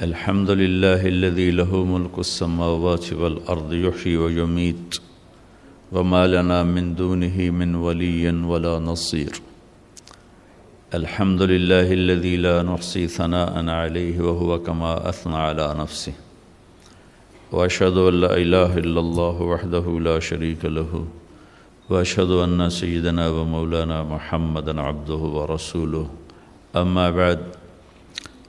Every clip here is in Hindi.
الحمد لله الذي له ملك السماوات والأرض يحيي ويميت وما لنا من دونه من ولي ولا نصير الحمد لله الذي لا نحصي ثناء عليه وهو كما أثنى على نفسه وأشهد أن لا إله إلا الله وحده لا شريك له وأشهد أن سيدنا ومولانا محمدا عبده ورسوله أما بعد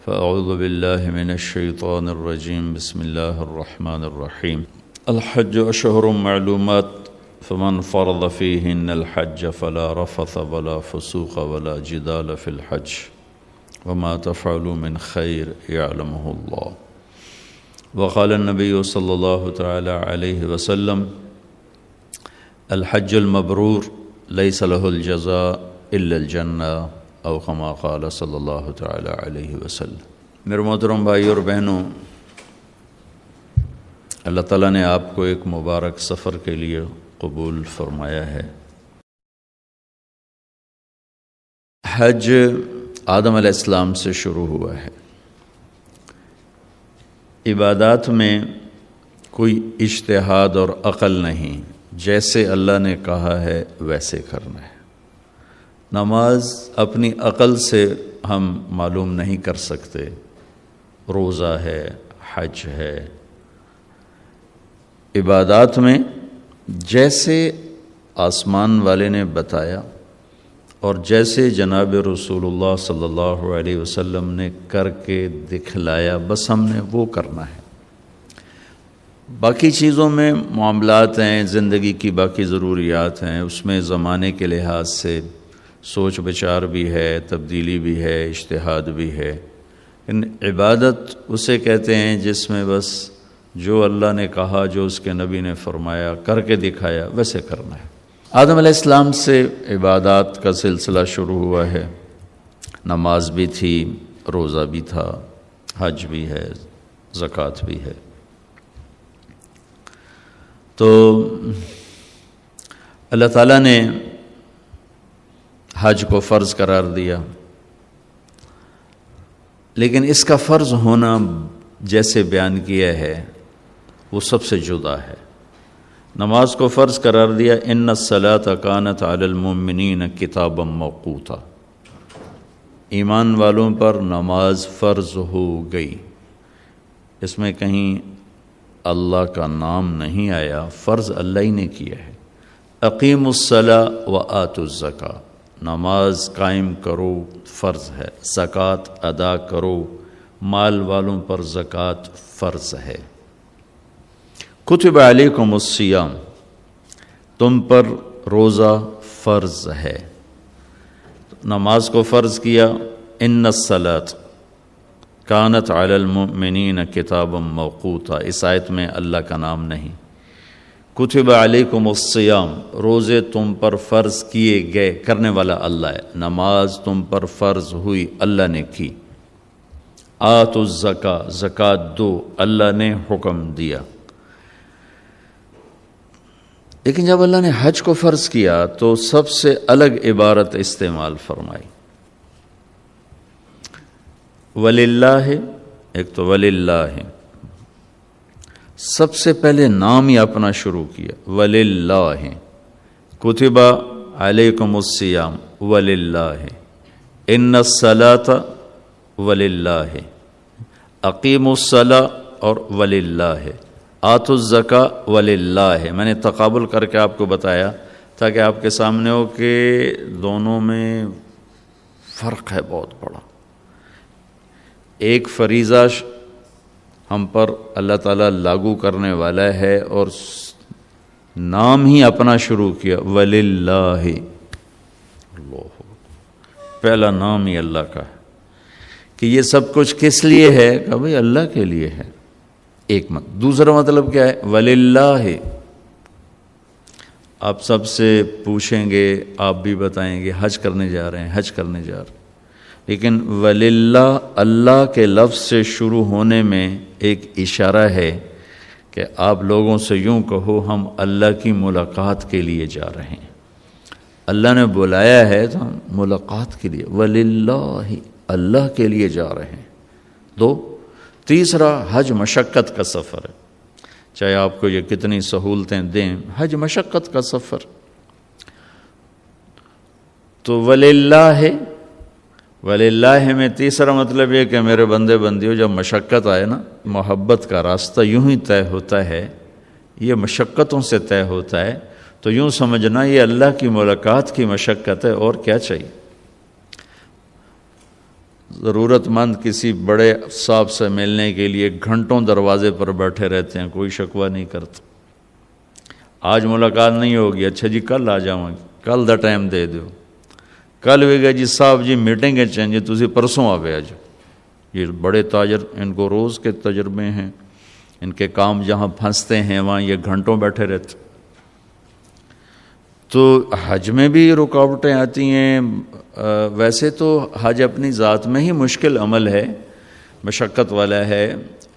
فأعوذ بالله من الشيطان الرجيم بسم الله الرحمن الرحيم الحج أشهر معلومات فمن فرض فيهن الحج فلا رفث ولا فسوق ولا جدال في الحج وما تفعلوا من خير يعلمه الله وقال النبي صلى الله تعالى عليه وسلم الحج المبرور ليس له الجزاء إلا الجنة अवकमा कल सल्ला मेरे मोहतरम भाई और बहनों अल्लाह ताला ने आपको एक मुबारक सफ़र के लिए कबूल फरमाया है हज आदम अलैहिस्सलाम से शुरू हुआ है इबादात में कोई इश्तहाद और अक़ल नहीं जैसे अल्लाह ने कहा है वैसे करना है नमाज अपनी अकल से हम मालूम नहीं कर सकते रोज़ा है हज है इबादात में जैसे आसमान वाले ने बताया और जैसे जनाब रसूलुल्लाह सल्लल्लाहु अलैहि वसल्लम ने करके दिखलाया बस हमने वो करना है बाकी चीज़ों में मामलात हैं ज़िंदगी की बाकी ज़रूरियात हैं उसमें ज़माने के लिहाज से सोच विचार भी है तब्दीली भी है इश्तहाद भी है इन इबादत उसे कहते हैं जिसमें बस जो अल्लाह ने कहा जो उसके नबी ने फरमाया करके दिखाया वैसे करना है आदम इस्लाम से इबादत का सिलसिला शुरू हुआ है नमाज भी थी रोज़ा भी था हज भी है ज़क़़त भी है तो अल्लाह ताला ने हज को फ़र्ज़ करार दिया लेकिन इसका फ़र्ज़ होना जैसे बयान किया है वो सबसे जुदा है नमाज को फ़र्ज़ करार दिया इन सलात कानत अलमिन किताब मौकूता ईमान वालों पर नमाज फ़र्ज़ हो गई इसमें कहीं अल्लाह का नाम नहीं आया फ़र्ज़ अल्लाह ही ने किया है अकीमसला व आतुज़क़ा नमाज कायम करो फ़र्ज़ है ज़क़़त अदा करो माल वालों पर ज़क़़त फ़र्ज़ है कुतब अलकुमसियाम तुम पर रोज़ा फ़र्ज़ है नमाज को फ़र्ज़ किया इन सलात कानत आलमिन किताब मौकूता इस आयत में अल्लाह का नाम नहीं कुतब अलैकुमस्याम रोज़े तुम पर फ़र्ज़ किए गए करने वाला अल्लाह है नमाज तुम पर फ़र्ज़ हुई अल्लाह ने की आतो ज़का ज़क़़त दो अल्लाह ने हुक्म दिया लेकिन जब अल्लाह ने हज को फ़र्ज़ किया तो सबसे अलग इबारत इस्तेमाल फरमाई है एक तो वलिल्ला है सबसे पहले नाम ही अपना शुरू किया वलिल्लाह कुतिबा अलैकुमुस्सियाम है इन सलात है अकीमुस्सला और वलिल्लाह आतुज़का है मैंने तकबुल करके आपको बताया ताकि आपके सामने हो कि दोनों में फ़र्क है बहुत बड़ा एक फरीजा हम पर अल्लाह ताला लागू करने वाला है और नाम ही अपना शुरू किया वलिल्लाह पहला नाम ही अल्लाह का है कि ये सब कुछ किस लिए है कहा भाई अल्लाह के लिए है एक मत दूसरा मतलब क्या है वलिल्लाह आप सबसे पूछेंगे आप भी बताएंगे हज करने जा रहे हैं हज करने जा रहे हैं लेकिन वलिल्ला अल्लाह के लफ्ज़ से शुरू होने में एक इशारा है कि आप लोगों से यूँ कहो हम अल्लाह की मुलाकात के लिए जा रहे हैं अल्लाह ने बुलाया है तो हम मुलाकात के लिए वलिल्ला ही अल्लाह के लिए जा रहे हैं दो तीसरा हज मशक्क़त का सफ़र है चाहे आपको ये कितनी सहूलतें दें हज मशक्क़त का सफ़र तो वलिल्ला है वल्लाह में तीसरा मतलब ये कि मेरे बंदे बंदियों जब मशक्क़त आए ना मोहब्बत का रास्ता यूं ही तय होता है ये मशक्क़तों से तय होता है तो यूं समझना ये अल्लाह की मुलाकात की मशक्क़त है और क्या चाहिए ज़रूरतमंद किसी बड़े साहब से मिलने के लिए घंटों दरवाजे पर बैठे रहते हैं कोई शकवा नहीं करता आज मुलाकात नहीं होगी अच्छा जी कल आ जाऊँगी कल द टाइम दे दो कल गया जी साहब जी मीटिंग है ਹੈ तुझे परसों आ गया जो ये बड़े ताजर इनको रोज़ के तजर्बे हैं इनके काम जहाँ फंसते हैं वहाँ ये घंटों बैठे रहते तो हज में भी रुकावटें आती हैं वैसे तो हज अपनी ज़ात में ही मुश्किल अमल है मशक्क़त वाला है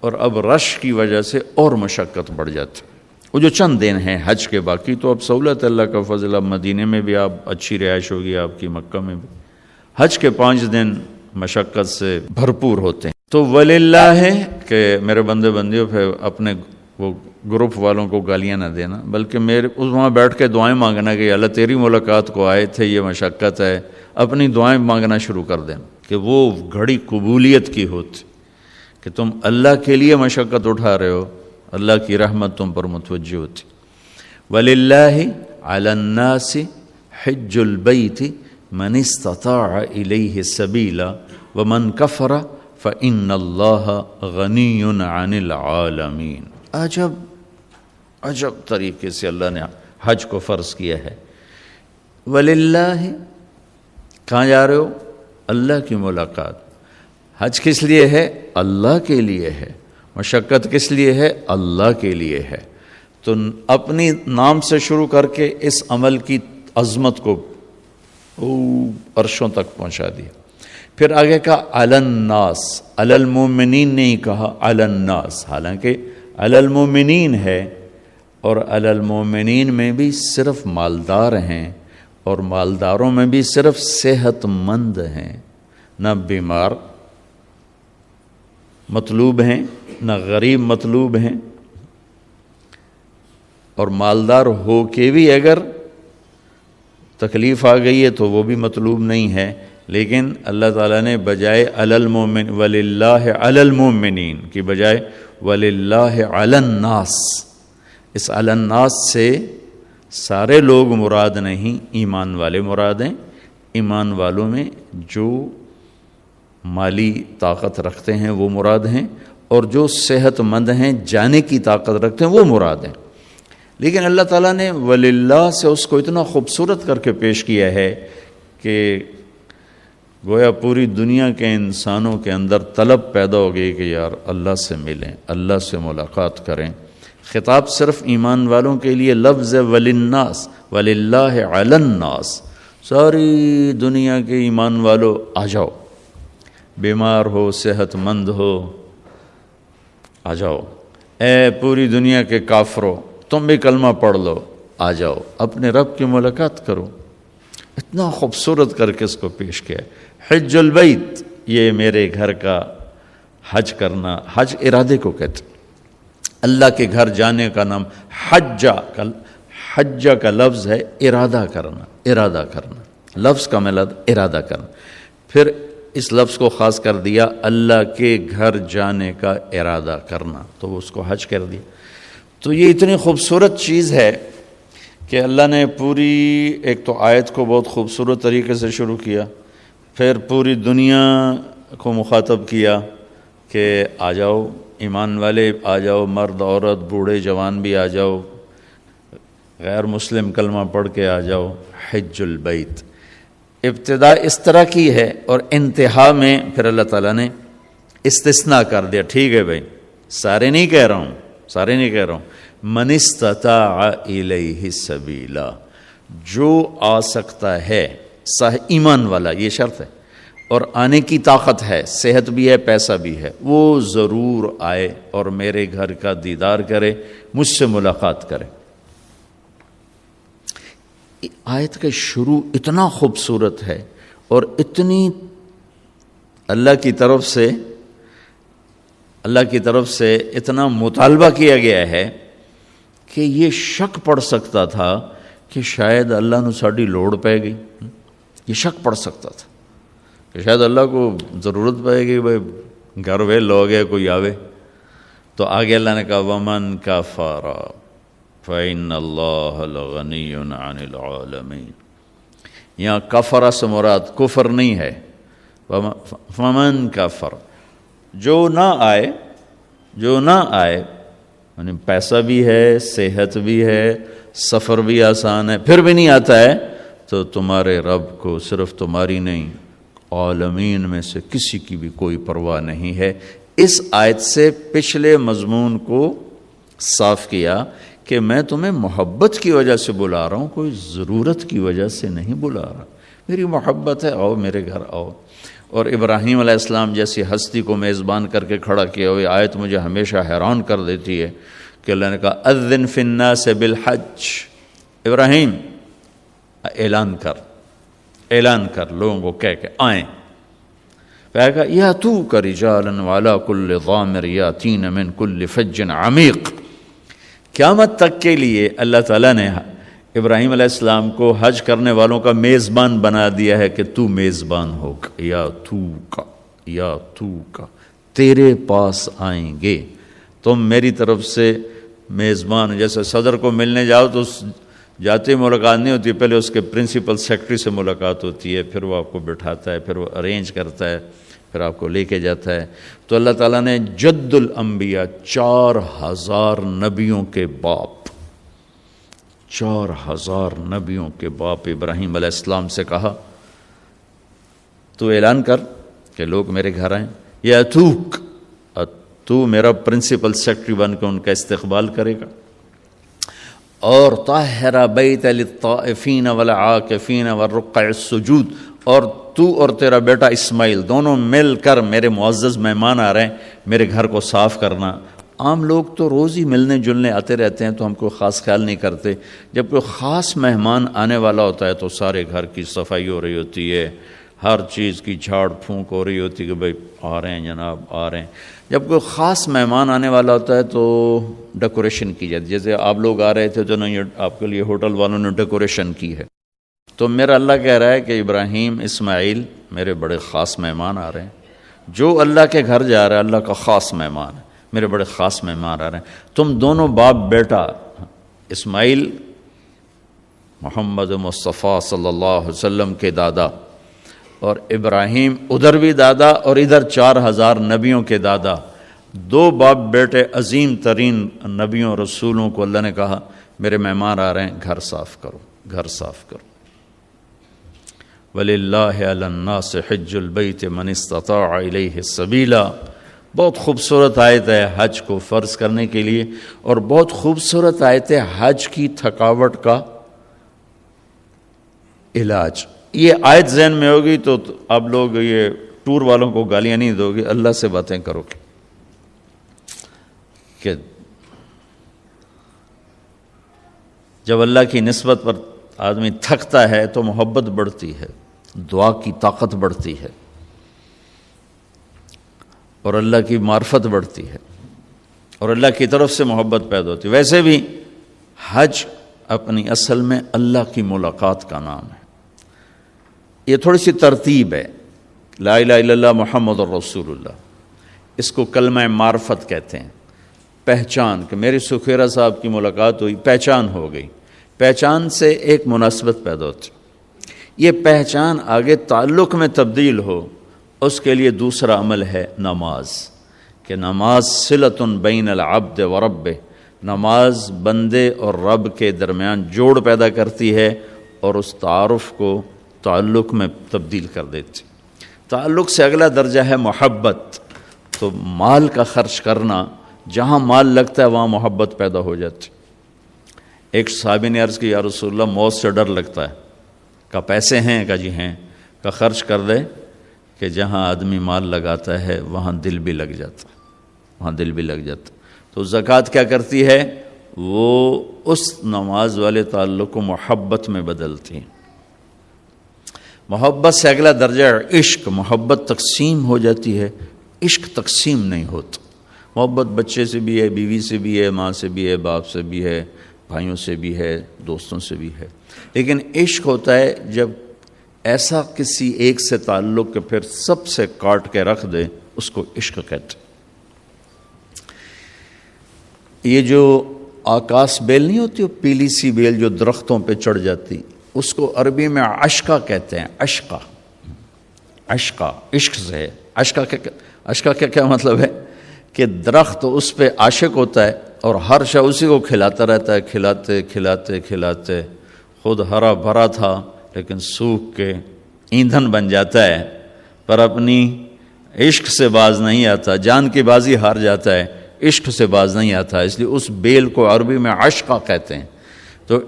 और अब रश की वजह से और मशक्क़त बढ़ जाती वो जो चंद दिन हैं हज के बाकी तो अब सहूलत अल्लाह का फजल अब मदीने में भी आप अच्छी रिहाइश होगी आपकी मक्का में भी हज के पाँच दिन मशक्क़त से भरपूर होते हैं तो वल्ला है कि मेरे बंदे बंदियों पर अपने वो ग्रुप वालों को गालियां ना देना बल्कि मेरे उस वहाँ बैठ के दुआएं मांगना कि अल्लाह तेरी मुलाकात को आए थे ये मशक्क़त है अपनी दुआएं मांगना शुरू कर देना कि वो घड़ी कबूलियत की होती कि तुम अल्लाह के लिए मशक्क़त उठा रहे हो अल्लाह की रहमत तुम पर मुतवजह होती अलन्नासि अलन्नासी हजबई थी इस्तता इलैहि सबीला व मन कफर फ़िन गनीयुन अनिल आलमीन अजब अजब तरीके से अल्लाह ने हज को फ़र्ज किया है वलिल्ला कहाँ जा रहे हो अल्लाह की मुलाकात हज किस लिए है अल्लाह के लिए है मशक्क़त किस लिए है अल्लाह के लिए है तो अपनी नाम से शुरू करके इस अमल की अजमत को अर्शों तक पहुंचा दिया फिर आगे कहा अलन्नास अलमोमिन नहीं कहा अलन्नास हालांकि अलमोमिन है और अलमोमिन में भी सिर्फ मालदार हैं और मालदारों में भी सिर्फ सेहतमंद हैं न बीमार मतलूब हैं ना गरीब मतलूब हैं और मालदार हो के भी अगर तकलीफ़ आ गई है तो वो भी मतलूब नहीं है लेकिन अल्लाह ताला ने बजाय अलमोमिन वल्लाह की बजाय वल्लाह अलन्नास इस अलन्नास से सारे लोग मुराद नहीं ईमान वाले मुराद हैं ईमान वालों में जो माली ताकत रखते हैं वो मुराद हैं और जो सेहतमंद हैं जाने की ताकत रखते हैं वो मुराद हैं लेकिन अल्लाह ताला ने वलिल्ला से उसको इतना खूबसूरत करके पेश किया है कि गोया पूरी दुनिया के इंसानों के अंदर तलब पैदा हो गई कि यार अल्लाह से मिलें अल्लाह से मुलाकात करें खिताब सिर्फ ईमान वालों के लिए लफ्ज़ है वलन्नास वल्ला अलन्नास सारी दुनिया के ईमान वालों आ जाओ बीमार हो सेहतमंद हो आ जाओ ए पूरी दुनिया के काफरो तुम भी कलमा पढ़ लो आ जाओ अपने रब की मुलाकात करो इतना खूबसूरत करके इसको पेश किया हजुलबैत ये मेरे घर का हज करना हज इरादे को कहते अल्लाह के घर जाने का नाम हज्जा का हज्जा का लफ्ज़ है इरादा करना इरादा करना लफ्ज़ का मतलब इरादा करना फिर इस लफ्ज़ को ख़ास कर दिया अल्लाह के घर जाने का इरादा करना तो वो उसको हज कर दिया तो ये इतनी खूबसूरत चीज़ है कि अल्लाह ने पूरी एक तो आयत को बहुत खूबसूरत तरीके से शुरू किया फिर पूरी दुनिया को मुखातब किया कि आ जाओ ईमान वाले आ जाओ मर्द औरत बूढ़े जवान भी आ जाओ गैर मुस्लिम कलमा पढ़ के आ जाओ हजुलबैत इब्तदा इस तरह की है और इंतहा में फिर अल्लाह ताला ने इस्तना कर दिया ठीक है भाई सारे नहीं कह रहा हूँ सारे नहीं कह रहा हूँ मनिस्तता सबीला जो आ सकता है सह ईमान वाला ये शर्त है और आने की ताकत है सेहत भी है पैसा भी है वो ज़रूर आए और मेरे घर का दीदार करे मुझसे मुलाकात करे आयत का शुरू इतना खूबसूरत है और इतनी अल्लाह की तरफ से अल्लाह की तरफ से इतना मुतालबा किया गया है कि ये शक पड़ सकता था कि शायद अल्लाह ने साड़ी लोड़ पै गई ये शक पड़ सकता था कि शायद अल्लाह को ज़रूरत पड़ेगी भाई घर वे लोग है कोई आवे तो आगे अल्लाह ने कहा वमन का फारा फ़ैन अल्लाहनी आलमीन यहाँ कफ़रा से मुराद कुफर नहीं है फमन काफर जो ना आए जो ना आए यानी पैसा भी है सेहत भी है सफ़र भी आसान है फिर भी नहीं आता है तो तुम्हारे रब को सिर्फ तुम्हारी नहीं आलमीन में से किसी की भी कोई परवाह नहीं है इस आयत से पिछले मजमून को साफ किया कि मैं तुम्हें मोहब्बत की वजह से बुला रहा हूँ कोई ज़रूरत की वजह से नहीं बुला रहा मेरी मोहब्बत है आओ मेरे घर आओ और इब्राहिम इस्लाम जैसी हस्ती को मेज़बान करके खड़ा किया हुआ आयत मुझे हमेशा हैरान कर देती है कि अल्लाह ने कहा अद्दिन फिन्ना से बिलहज इब्राहिम ऐलान कर ऐलान कर लोगों को कह के आए कहेगा या तू जालन वाला कुल्ल गामिर या तीन मिन कुल्ल फजन आमीक़ क़्यामत तक के लिए अल्लाह ताला ने इब्राहिम अलैहिस्सलाम को हज करने वालों का मेज़बान बना दिया है कि तू मेज़बान हो या तू का या तू का तेरे पास आएंगे तुम मेरी तरफ से मेज़बान जैसे सदर को मिलने जाओ तो उस जाते ही मुलाकात नहीं होती पहले उसके प्रिंसिपल सेक्रेटरी से मुलाकात होती है फिर वो आपको बिठाता है फिर वो अरेंज करता है फिर आपको लेके जाता है तो अल्लाह ताला ने जद्दुल अम्बिया चार हज़ार नबियों के बाप चार हज़ार नबियों के बाप इब्राहिम अलैहिस्सलाम से कहा तू ऐलान कर कि लोग मेरे घर आए ये अथूक तू मेरा प्रिंसिपल सेक्रेटरी बन के उनका इस्तबाल करेगा और ताहरा बैत ताफ़ीन वला आकफ़ीन व रुक़ सजूद और तू और तेरा बेटा इस्माइल दोनों मिलकर मेरे मुआज़ मेहमान आ रहे हैं मेरे घर को साफ़ करना आम लोग तो रोज़ ही मिलने जुलने आते रहते हैं तो हम कोई ख़ास ख्याल नहीं करते जब कोई ख़ास मेहमान आने वाला होता है तो सारे घर की सफाई हो रही होती है हर चीज़ की झाड़ फूँक हो रही होती है कि भाई आ रहे हैं जनाब आ रहे हैं जब कोई ख़ास मेहमान आने वाला होता है तो डेकोरेशन की जाती है जैसे आप लोग आ रहे थे तो ना ये आपके लिए होटल वालों ने डेकोरेशन की है तो मेरा अल्लाह कह रहा है कि इब्राहिम इस्माइल मेरे बड़े ख़ास मेहमान आ रहे हैं जो अल्लाह के घर जा रहा है अल्लाह का ख़ास मेहमान है मेरे बड़े ख़ास मेहमान आ रहे हैं तुम दोनों बाप बेटा इस्माइल मोहम्मद मुस्तफ़ा सल्लल्लाहु अलैहि वसल्लम के दादा और इब्राहिम उधर भी दादा और इधर चार हज़ार नबियों के दादा दो बाप बेटे अजीम तरीन नबियों रसूलों को अल्लाह ने कहा मेरे मेहमान आ रहे हैं घर साफ़ करो घर साफ़ करो वल्ला से हजबैत सबीला बहुत खूबसूरत आयत है हज को फ़र्ज करने के लिए और बहुत खूबसूरत आयत है हज की थकावट का इलाज ये आयत जहन में होगी तो आप लोग ये टूर वालों को गालियाँ नहीं दोगे अल्लाह से बातें करोगे कि जब अल्लाह की नस्बत पर आदमी थकता है तो मोहब्बत बढ़ती है दुआ की ताकत बढ़ती है और अल्लाह की मार्फत बढ़ती है और अल्लाह की तरफ से मोहब्बत पैदा होती है वैसे भी हज अपनी असल में अल्लाह की मुलाकात का नाम है ये थोड़ी सी तरतीब है ला ला मोहम्मद और रसूलुल्लाह इसको कलम मार्फत कहते हैं पहचान कि मेरे सुखेरा साहब की मुलाकात हुई पहचान हो गई पहचान से एक मुनासबत पैदा होती ये पहचान आगे ताल्लुक में तब्दील हो उसके लिए दूसरा अमल है नमाज कि नमाज सिलतन बैन अब्द व रब नमाज बंदे और रब के दरमियान जोड़ पैदा करती है और उस तारफ़ को ताल्लुक में तब्दील कर देती ताल्लुक से अगला दर्जा है मोहब्बत तो माल का ख़र्च करना जहाँ माल लगता है वहाँ मोहब्बत पैदा हो जाती एक साहबी ने अर्ज़ की या रसोल्ला मौत से डर लगता है का पैसे हैं का जी हैं का खर्च कर दे कि जहाँ आदमी माल लगाता है वहाँ दिल भी लग जाता वहाँ दिल भी लग जाता तो ज़क़़त क्या करती है वो उस नमाज वाले ताल्लुक़ को मोहब्बत में बदलती मोहब्बत से अगला दर्जा इश्क मोहब्बत तकसीम हो जाती है इश्क तकसीम नहीं होता मोहब्बत बच्चे से भी है बीवी से भी है माँ से भी है बाप से भी है भाइयों से भी है दोस्तों से भी है लेकिन इश्क होता है जब ऐसा किसी एक से ताल्लुक के फिर सबसे काट के रख दे उसको इश्क कहते ये जो आकाश बेल नहीं होती वो पीली सी बेल जो दरख्तों पे चढ़ जाती उसको अरबी में अशका कहते हैं अशका अशका इश्क से है अशका क्या अशका क्या क्या मतलब है कि दरख्त उस पर आशिक होता है और हर शह उसी को खिलाता रहता है खिलाते खिलाते खिलाते खुद हरा भरा था लेकिन सूख के ईंधन बन जाता है पर अपनी इश्क से बाज नहीं आता जान की बाजी हार जाता है इश्क से बाज नहीं आता इसलिए उस बेल को अरबी में अशका कहते हैं तो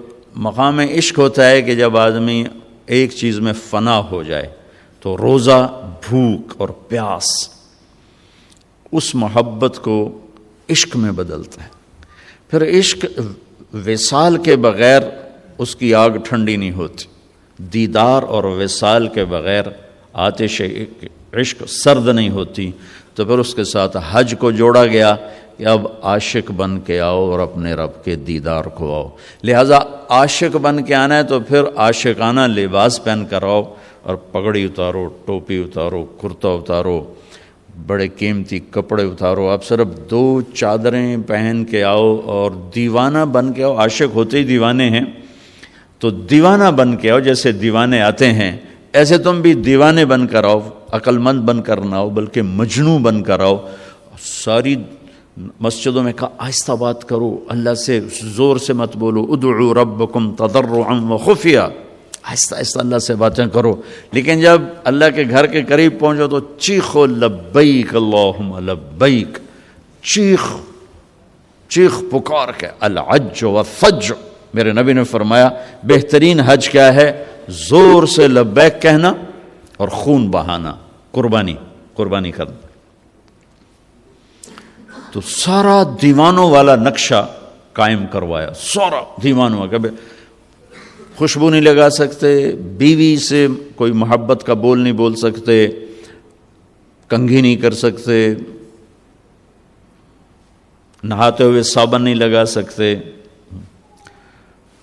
मकाम इश्क होता है कि जब आदमी एक चीज़ में फना हो जाए तो रोज़ा भूख और प्यास उस मोहब्बत को इश्क में बदलता है फिर इश्क विसाल के बग़ैर उसकी आग ठंडी नहीं होती दीदार और वसाल के बग़ैर आतिश इश्क सर्द नहीं होती तो फिर उसके साथ हज को जोड़ा गया कि अब आशिक बन के आओ और अपने रब के दीदार को आओ लिहाजा आशिक बन के आना है तो फिर आशिकाना लिबास पहन कर आओ और पगड़ी उतारो टोपी उतारो कुर्ता उतारो बड़े कीमती कपड़े उतारो आप सिर्फ दो चादरें पहन के आओ और दीवाना बन के आओ आशिक होते ही दीवाने हैं तो दीवाना बन के आओ जैसे दीवाने आते हैं ऐसे तुम भी दीवाने बन कर आओ अक्लमंद बन कर ना आओ बल्कि मजनू बन कर आओ सारी मस्जिदों में कहा आहिस्ता बात करो अल्लाह से ज़ोर से मत बोलो उदो रबकुम तदर्रम व खुफिया आहिस्ता आहिस्ता अल्लाह से बातें करो लेकिन जब अल्लाह के घर के करीब पहुँचो तो चीखो लब्बैक अल्लाहुम लब्बैक चीख चीख पुकार के अलज व फज मेरे नबी ने फरमाया बेहतरीन हज क्या है ज़ोर से लब्बैक कहना और खून बहाना कुर्बानी कुर्बानी करना तो सारा दीवानों वाला नक्शा कायम करवाया सारा दीवानों कभी खुशबू नहीं लगा सकते बीवी से कोई मोहब्बत का बोल नहीं बोल सकते कंघी नहीं कर सकते नहाते हुए साबन नहीं लगा सकते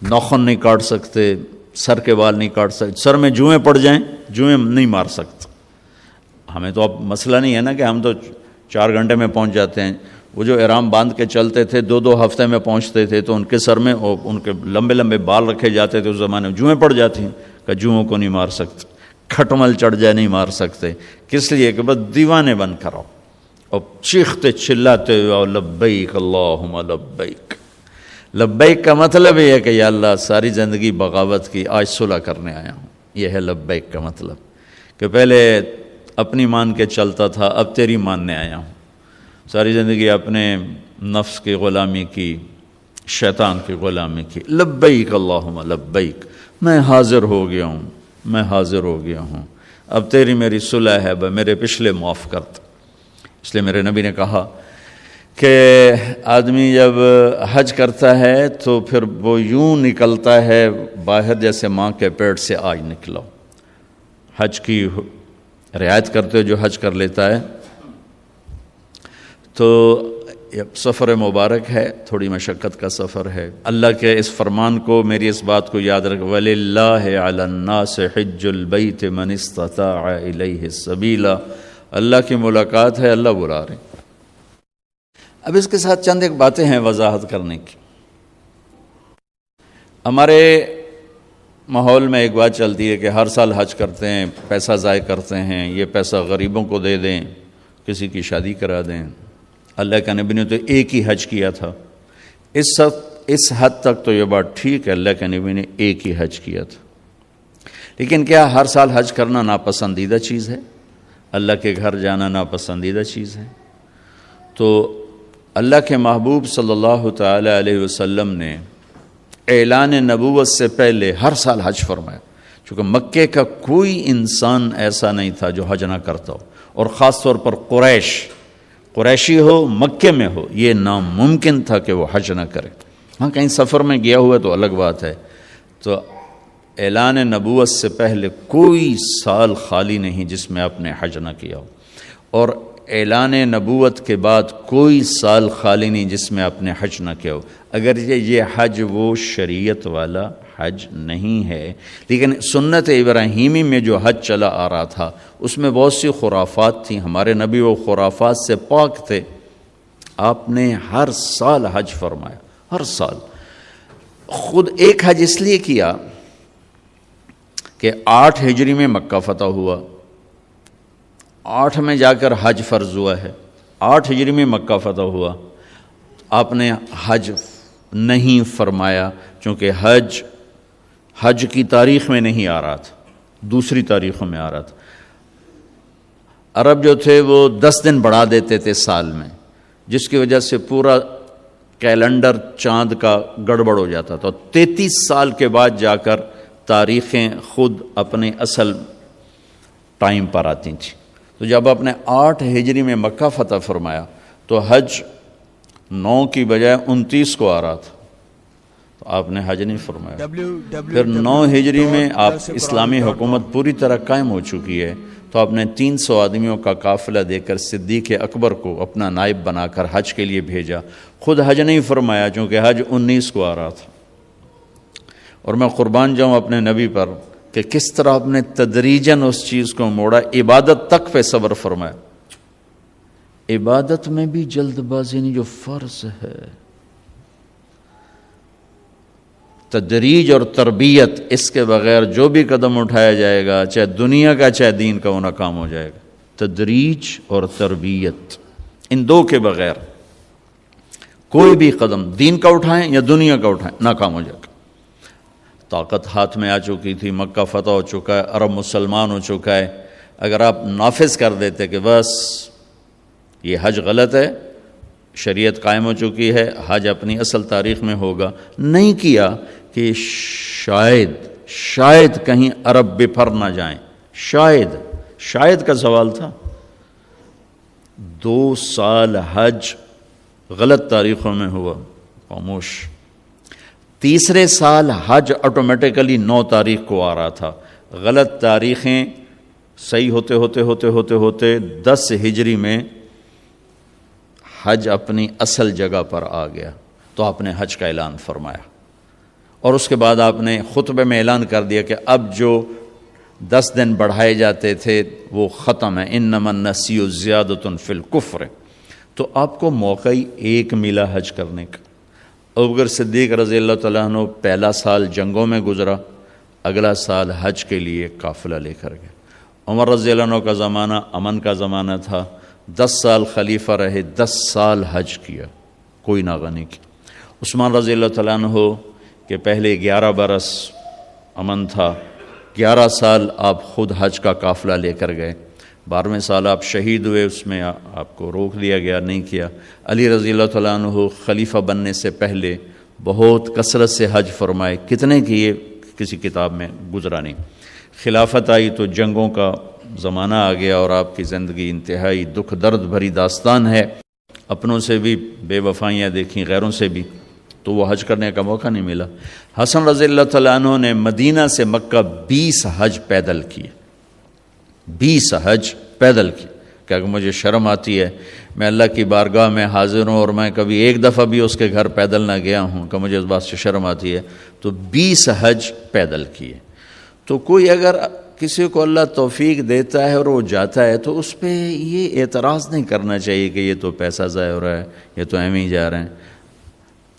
नौखन नहीं काट सकते सर के बाल नहीं काट सकते सर में जुएं पड़ जाएं जुएं नहीं मार सकते हमें तो अब मसला नहीं है ना कि हम तो चार घंटे में पहुंच जाते हैं वो जो आराम बांध के चलते थे दो दो हफ्ते में पहुंचते थे तो उनके सर में उनके लंबे लंबे बाल रखे जाते थे उस ज़माने में जुएँ पड़ जाती हैं का जुओं को नहीं मार सकते खटमल चढ़ जाए नहीं मार सकते किस लिए कि बस दीवाने बन कराओ और चीखते चिल्लाते हुए लब्बैक अल्लाह लब्बैक लब्बैक का मतलब ये है कि या अल्लाह सारी ज़िंदगी बगावत की आज सुलह करने आया हूँ यह है लब्बैक का मतलब कि पहले अपनी मान के चलता था अब तेरी मानने आया हूँ सारी ज़िंदगी अपने नफ्स की ग़ुलामी की शैतान की ग़ुलामी की लब्बैक अल्लाह लब्बैक मैं हाज़िर हो गया हूँ मैं हाज़िर हो गया हूँ अब तेरी मेरी सुलह है ब मेरे पिछले माफ़ कर इसलिए मेरे नबी ने कहा कि आदमी जब हज करता है तो फिर वो यूं निकलता है बाहर जैसे माँ के पेट से आज निकलो हज की रियायत करते जो हज कर लेता है तो सफ़र मुबारक है थोड़ी मशक्क़त का सफ़र है अल्लाह के इस फरमान को मेरी इस बात को याद रख वल्ला से से थे तमनस्ता सबीला अल्लाह की मुलाकात है अल्लाह बुला रहे अब इसके साथ चंद एक बातें हैं वजाहत करने की हमारे माहौल में एक बात चलती है कि हर साल हज करते हैं पैसा ज़ाय करते हैं ये पैसा गरीबों को दे दें किसी की शादी करा दें अल्लाह के नबी ने तो एक ही हज किया था इस सब इस हद तक तो ये बात ठीक है अल्लाह के नबी ने एक ही हज किया था लेकिन क्या हर साल हज करना नापसंदीदा चीज़ है अल्लाह के घर जाना नापसंदीदा चीज़ है तो अल्लाह के महबूब सल्लल्लाहु अलैहि वसल्लम ने ऐलान नबूवत से पहले हर साल हज फरमाया चूँकि मक्के का कोई इंसान ऐसा नहीं था जो हज ना करता हो और ख़ास तौर पर कुरैश कुरैशी हो मक्के में हो ये नामुमकिन था कि वो हज ना करे हाँ कहीं सफ़र में गया हुआ तो अलग बात है तो ऐलान नबूवत से पहले कोई साल खाली नहीं जिसमें आपने हज ना किया हो और ऐलान नबूत के बाद कोई साल खाली नहीं जिसमें आपने हज ना किया हो अगर ये ये हज वो शरीयत वाला हज नहीं है लेकिन सुन्नत इब्राहिमी में जो हज चला आ रहा था उसमें बहुत सी खुराफात थी हमारे नबी व खुराफात से पाक थे आपने हर साल हज फरमाया हर साल खुद एक हज इसलिए किया कि आठ हिजरी में मक्का फतह हुआ आठ में जाकर हज फर्ज हुआ है आठ हिजरी में मक्का फतह हुआ आपने हज नहीं फरमाया क्योंकि हज हज की तारीख में नहीं आ रहा था दूसरी तारीखों में आ रहा था अरब जो थे वो दस दिन बढ़ा देते थे साल में जिसकी वजह से पूरा कैलेंडर चांद का गड़बड़ हो जाता था तैतीस साल के बाद जाकर तारीखें खुद अपने असल टाइम पर आती थी तो जब आपने आठ हिजरी में मक्का फ़तह फरमाया तो हज नौ की बजाय उनतीस को आ रहा था तो आपने हज नहीं फरमाया फिर नौ हिजरी में आप इस्लामी हुकूमत पूरी तरह कायम हो चुकी है तो आपने तीन सौ आदमियों का काफिला देकर सिद्दीक अकबर को अपना नायब बनाकर हज के लिए भेजा खुद हज नहीं फरमाया चूँकि हज उन्नीस को आ रहा था और मैं क़ुरबान जाऊँ अपने नबी पर कि किस तरह आपने तदरीजन उस चीज़ को मोड़ा इबादत तक पे सब्र फरमाया इबादत में भी जल्दबाजी नहीं जो फ़र्ज है तदरीज और तरबियत इसके बगैर जो भी कदम उठाया जाएगा चाहे दुनिया का चाहे दीन का वो नाकाम हो जाएगा तदरीज और तरबियत इन दो के बगैर कोई भी कदम दीन का उठाएं या दुनिया का उठाएं नाकाम हो जाएगा ताकत हाथ में आ चुकी थी मक्का फ़तह हो चुका है अरब मुसलमान हो चुका है अगर आप नाफिज कर देते कि बस ये हज गलत है शरीयत कायम हो चुकी है हज अपनी असल तारीख में होगा नहीं किया कि शायद शायद कहीं अरब बिफर ना जाए शायद शायद का सवाल था दो साल हज गलत तारीखों में हुआ खामोश तीसरे साल हज ऑटोमेटिकली नौ तारीख को आ रहा था गलत तारीखें सही होते होते होते होते होते दस हिजरी में हज अपनी असल जगह पर आ गया तो आपने हज का ऐलान फरमाया और उसके बाद आपने ख़ुतबे में ऐलान कर दिया कि अब जो दस दिन बढ़ाए जाते थे वो ख़त्म है इन नमन नसीज़्यादतन फिलकुफ़्र तो आपको मौका ही एक मिला हज करने का अबगर सिद्दीक रज़ी अल्लाह तु पहला साल जंगों में गुजरा अगला साल हज के लिए काफिला लेकर गए उमर रज़ी का ज़माना अमन का ज़माना था दस साल खलीफा रहे दस साल हज किया कोई नागा नहीं किया उस्मान रज़ी अल्लाह हो कि पहले ग्यारह बरस अमन था ग्यारह साल आप ख़ुद हज का काफिला लेकर गए बारहवें साल आप शहीद हुए उसमें आ, आपको रोक लिया गया नहीं किया अली रज़ी तु खलीफा बनने से पहले बहुत कसरत से हज फरमाए कितने किए किसी किताब में गुजरा नहीं खिलाफत आई तो जंगों का ज़माना आ गया और आपकी ज़िंदगी इंतहाई दुख दर्द भरी दास्तान है अपनों से भी बेवफाइयाँ देखी गैरों से भी तो वह हज करने का मौका नहीं मिला हसन रज़ी तु ने मदीना से मक्का बीस हज पैदल किए बीस हज पैदल की क्या कि मुझे शर्म आती है मैं अल्लाह की बारगाह में हाजिर हूँ और मैं कभी एक दफ़ा भी उसके घर पैदल ना गया हूँ क्या मुझे उस बात से शर्म आती है तो बीस हज पैदल किए तो कोई अगर किसी को अल्लाह तोफीक देता है और वो जाता है तो उस पर ये एतराज़ नहीं करना चाहिए कि ये तो पैसा ज़ाय हो रहा है ये तो एम ही जा रहे हैं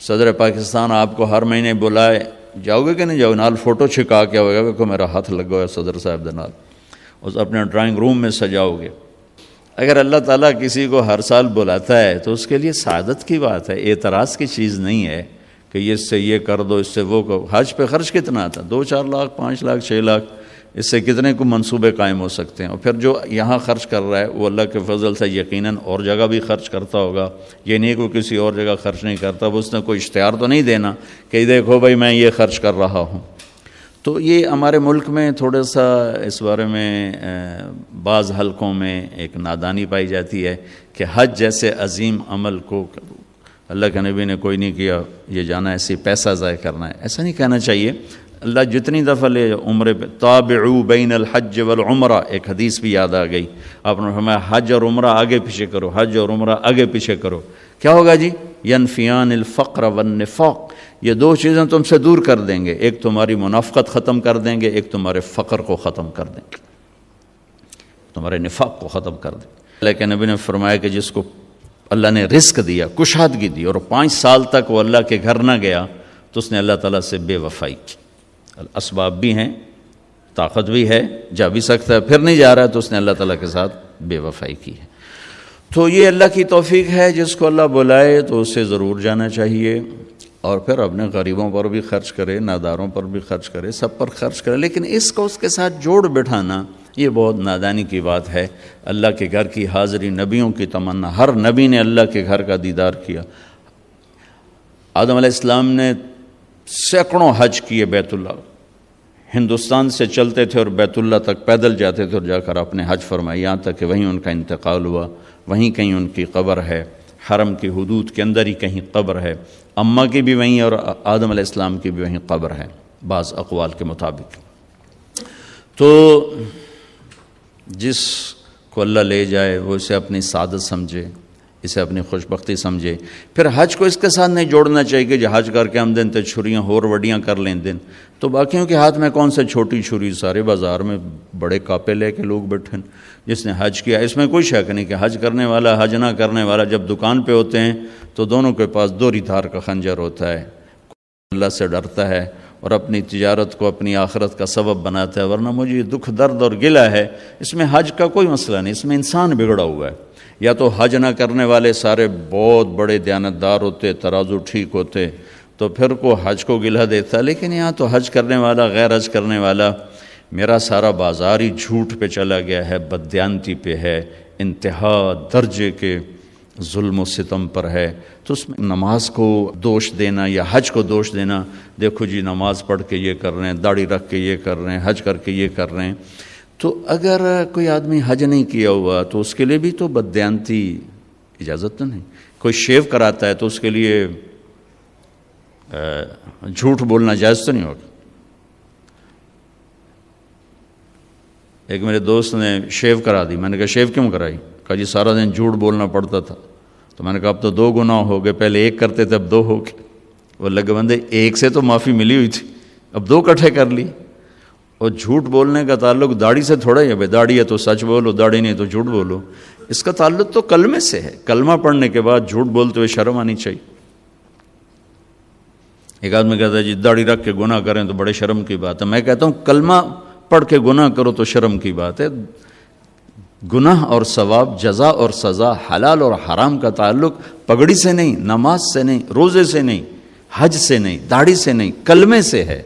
सदर पाकिस्तान आपको हर महीने बुलाए जाओगे कि नहीं जाओगे नाल फोटो छिका के आओगे देखो मेरा हाथ लग है सदर साहब के नाल उस अपने ड्राइंग रूम में सजाओगे अगर अल्लाह ताला किसी को हर साल बुलाता है तो उसके लिए सादत की बात है एतराज़ की चीज़ नहीं है कि इससे ये कर दो इससे वो करो हज पे खर्च कितना आता दो चार लाख पाँच लाख छः लाख इससे कितने को मंसूबे कायम हो सकते हैं और फिर जो यहाँ खर्च कर रहा है वो अल्लाह के फजल से यकीनन और जगह भी खर्च करता होगा ये नहीं को किसी और जगह खर्च नहीं करता वो उसने कोई इश्तहार तो नहीं देना कि देखो भाई मैं ये खर्च कर रहा हूँ तो ये हमारे मुल्क में थोड़ा सा इस बारे में बाज़ हलकों में एक नादानी पाई जाती है कि हज जैसे अजीम अमल को अल्लाह के नबी ने कोई नहीं किया ये जाना ऐसे पैसा ज़ाय करना है ऐसा नहीं कहना चाहिए अल्लाह जितनी दफ़ा ले उम्र ताब बैन हज वल उम्र एक हदीस भी याद आ गई आपने हमें हज और उम्र आगे पीछे करो हज और उम्र आगे पीछे करो क्या होगा जी यनफियान फ़क्र वन नफ़ाक ये दो चीज़ें तुमसे दूर कर देंगे एक तुम्हारी मुनाफ़त ख़त्म कर देंगे एक तुम्हारे फ़क्र को ख़त्म कर देंगे तुम्हारे नफाक़ को ख़त्म कर देंगे लेकिन नबी ने फरमाया कि जिसको अल्लाह ने रिस्क दिया कुशादगी दी और पाँच साल तक वो अल्लाह के घर ना गया तो उसने अल्लाह तला से बेवफाई की इसबाब भी हैं ताकत भी है जा भी सकता है फिर नहीं जा रहा है तो उसने अल्लाह तला के साथ बेवफाई की है तो ये अल्लाह की तोफ़ी है जिसको अल्लाह बुलाए तो उससे ज़रूर जाना चाहिए और फिर अपने गरीबों पर भी खर्च करे नादारों पर भी खर्च करे सब पर खर्च करे लेकिन इसको उसके साथ जोड़ बिठाना ये बहुत नादानी की बात है अल्लाह के घर की हाज़िरी नबियों की तमन्ना हर नबी ने अल्लाह के घर का दीदार किया आदम इस्लाम ने सैकड़ों हज किए बैतुल्ला हिंदुस्तान से चलते थे और बैतुल्ला तक पैदल जाते थे और जाकर अपने हज फरमाए यहाँ तक कि वहीं उनका इंतकाल हुआ वहीं कहीं उनकी कब्र है हरम की हदूद के अंदर ही कहीं कब्र है अम्मा की भी वहीं और आदम इस्लाम की भी वहीं कब्र है बाज़ अकवाल के मुताबिक तो जिस को अल्लाह ले जाए वो इसे अपनी सादत समझे इसे अपनी खुशबख्ती समझे फिर हज को इसके साथ नहीं जोड़ना चाहिए कि हज करके हम दिन तो छुरियाँ होर वडियाँ कर लें दिन तो बाकियों के हाथ में कौन सा छोटी छुरी सारे बाज़ार में बड़े कापे ले के लोग बैठे जिसने हज किया इसमें कोई शक नहीं कि हज करने वाला हज ना करने वाला जब दुकान पर होते हैं तो दोनों के पास दोरी रिथार का खंजर होता है अल्लाह से डरता है और अपनी तजारत को अपनी आखरत का सबब बनाता है वरना मुझे दुख दर्द और गिला है इसमें हज का कोई मसला नहीं इसमें इंसान बिगड़ा हुआ है या तो हज ना करने वाले सारे बहुत बड़े दयानतदार होते तराजू ठीक होते तो फिर को हज को गिला देता लेकिन यहाँ तो हज करने वाला गैर हज करने वाला मेरा सारा बाजार ही झूठ पे चला गया है बदयांती पे है इंतहा दर्जे के जुल्म सितम पर है तो उसमें नमाज को दोष देना या हज को दोष देना देखो जी नमाज पढ़ के ये कर रहे हैं दाढ़ी रख के ये कर रहे हैं हज करके ये कर रहे हैं तो अगर कोई आदमी हज नहीं किया हुआ तो उसके लिए भी तो बद्यांती इजाज़त तो नहीं कोई शेव कराता है तो उसके लिए झूठ बोलना जायज़ तो नहीं होगा एक मेरे दोस्त ने शेव करा दी मैंने कहा शेव क्यों कराई कहा जी सारा दिन झूठ बोलना पड़ता था तो मैंने कहा अब तो दो गुना हो गए पहले एक करते थे अब दो हो गए वो लगे बंदे एक से तो माफ़ी मिली हुई थी अब दो इकट्ठे कर ली और झूठ बोलने का ताल्लुक दाढ़ी से थोड़ा ही है भाई दाढ़ी है तो सच बोलो दाढ़ी नहीं तो झूठ बोलो इसका ताल्लुक तो कलमे से है कलमा पढ़ने के बाद झूठ बोलते हुए शर्म आनी चाहिए एक आदमी कहता है जी दाढ़ी रख के गुनाह करें तो बड़े शर्म की बात है मैं कहता हूँ कलमा पढ़ के गुनाह करो तो शर्म की बात है गुनाह और सवाब जजा और सज़ा हलाल और हराम का ताल्लुक पगड़ी से नहीं नमाज से नहीं रोज़े से नहीं हज से नहीं दाढ़ी से नहीं कलमे से है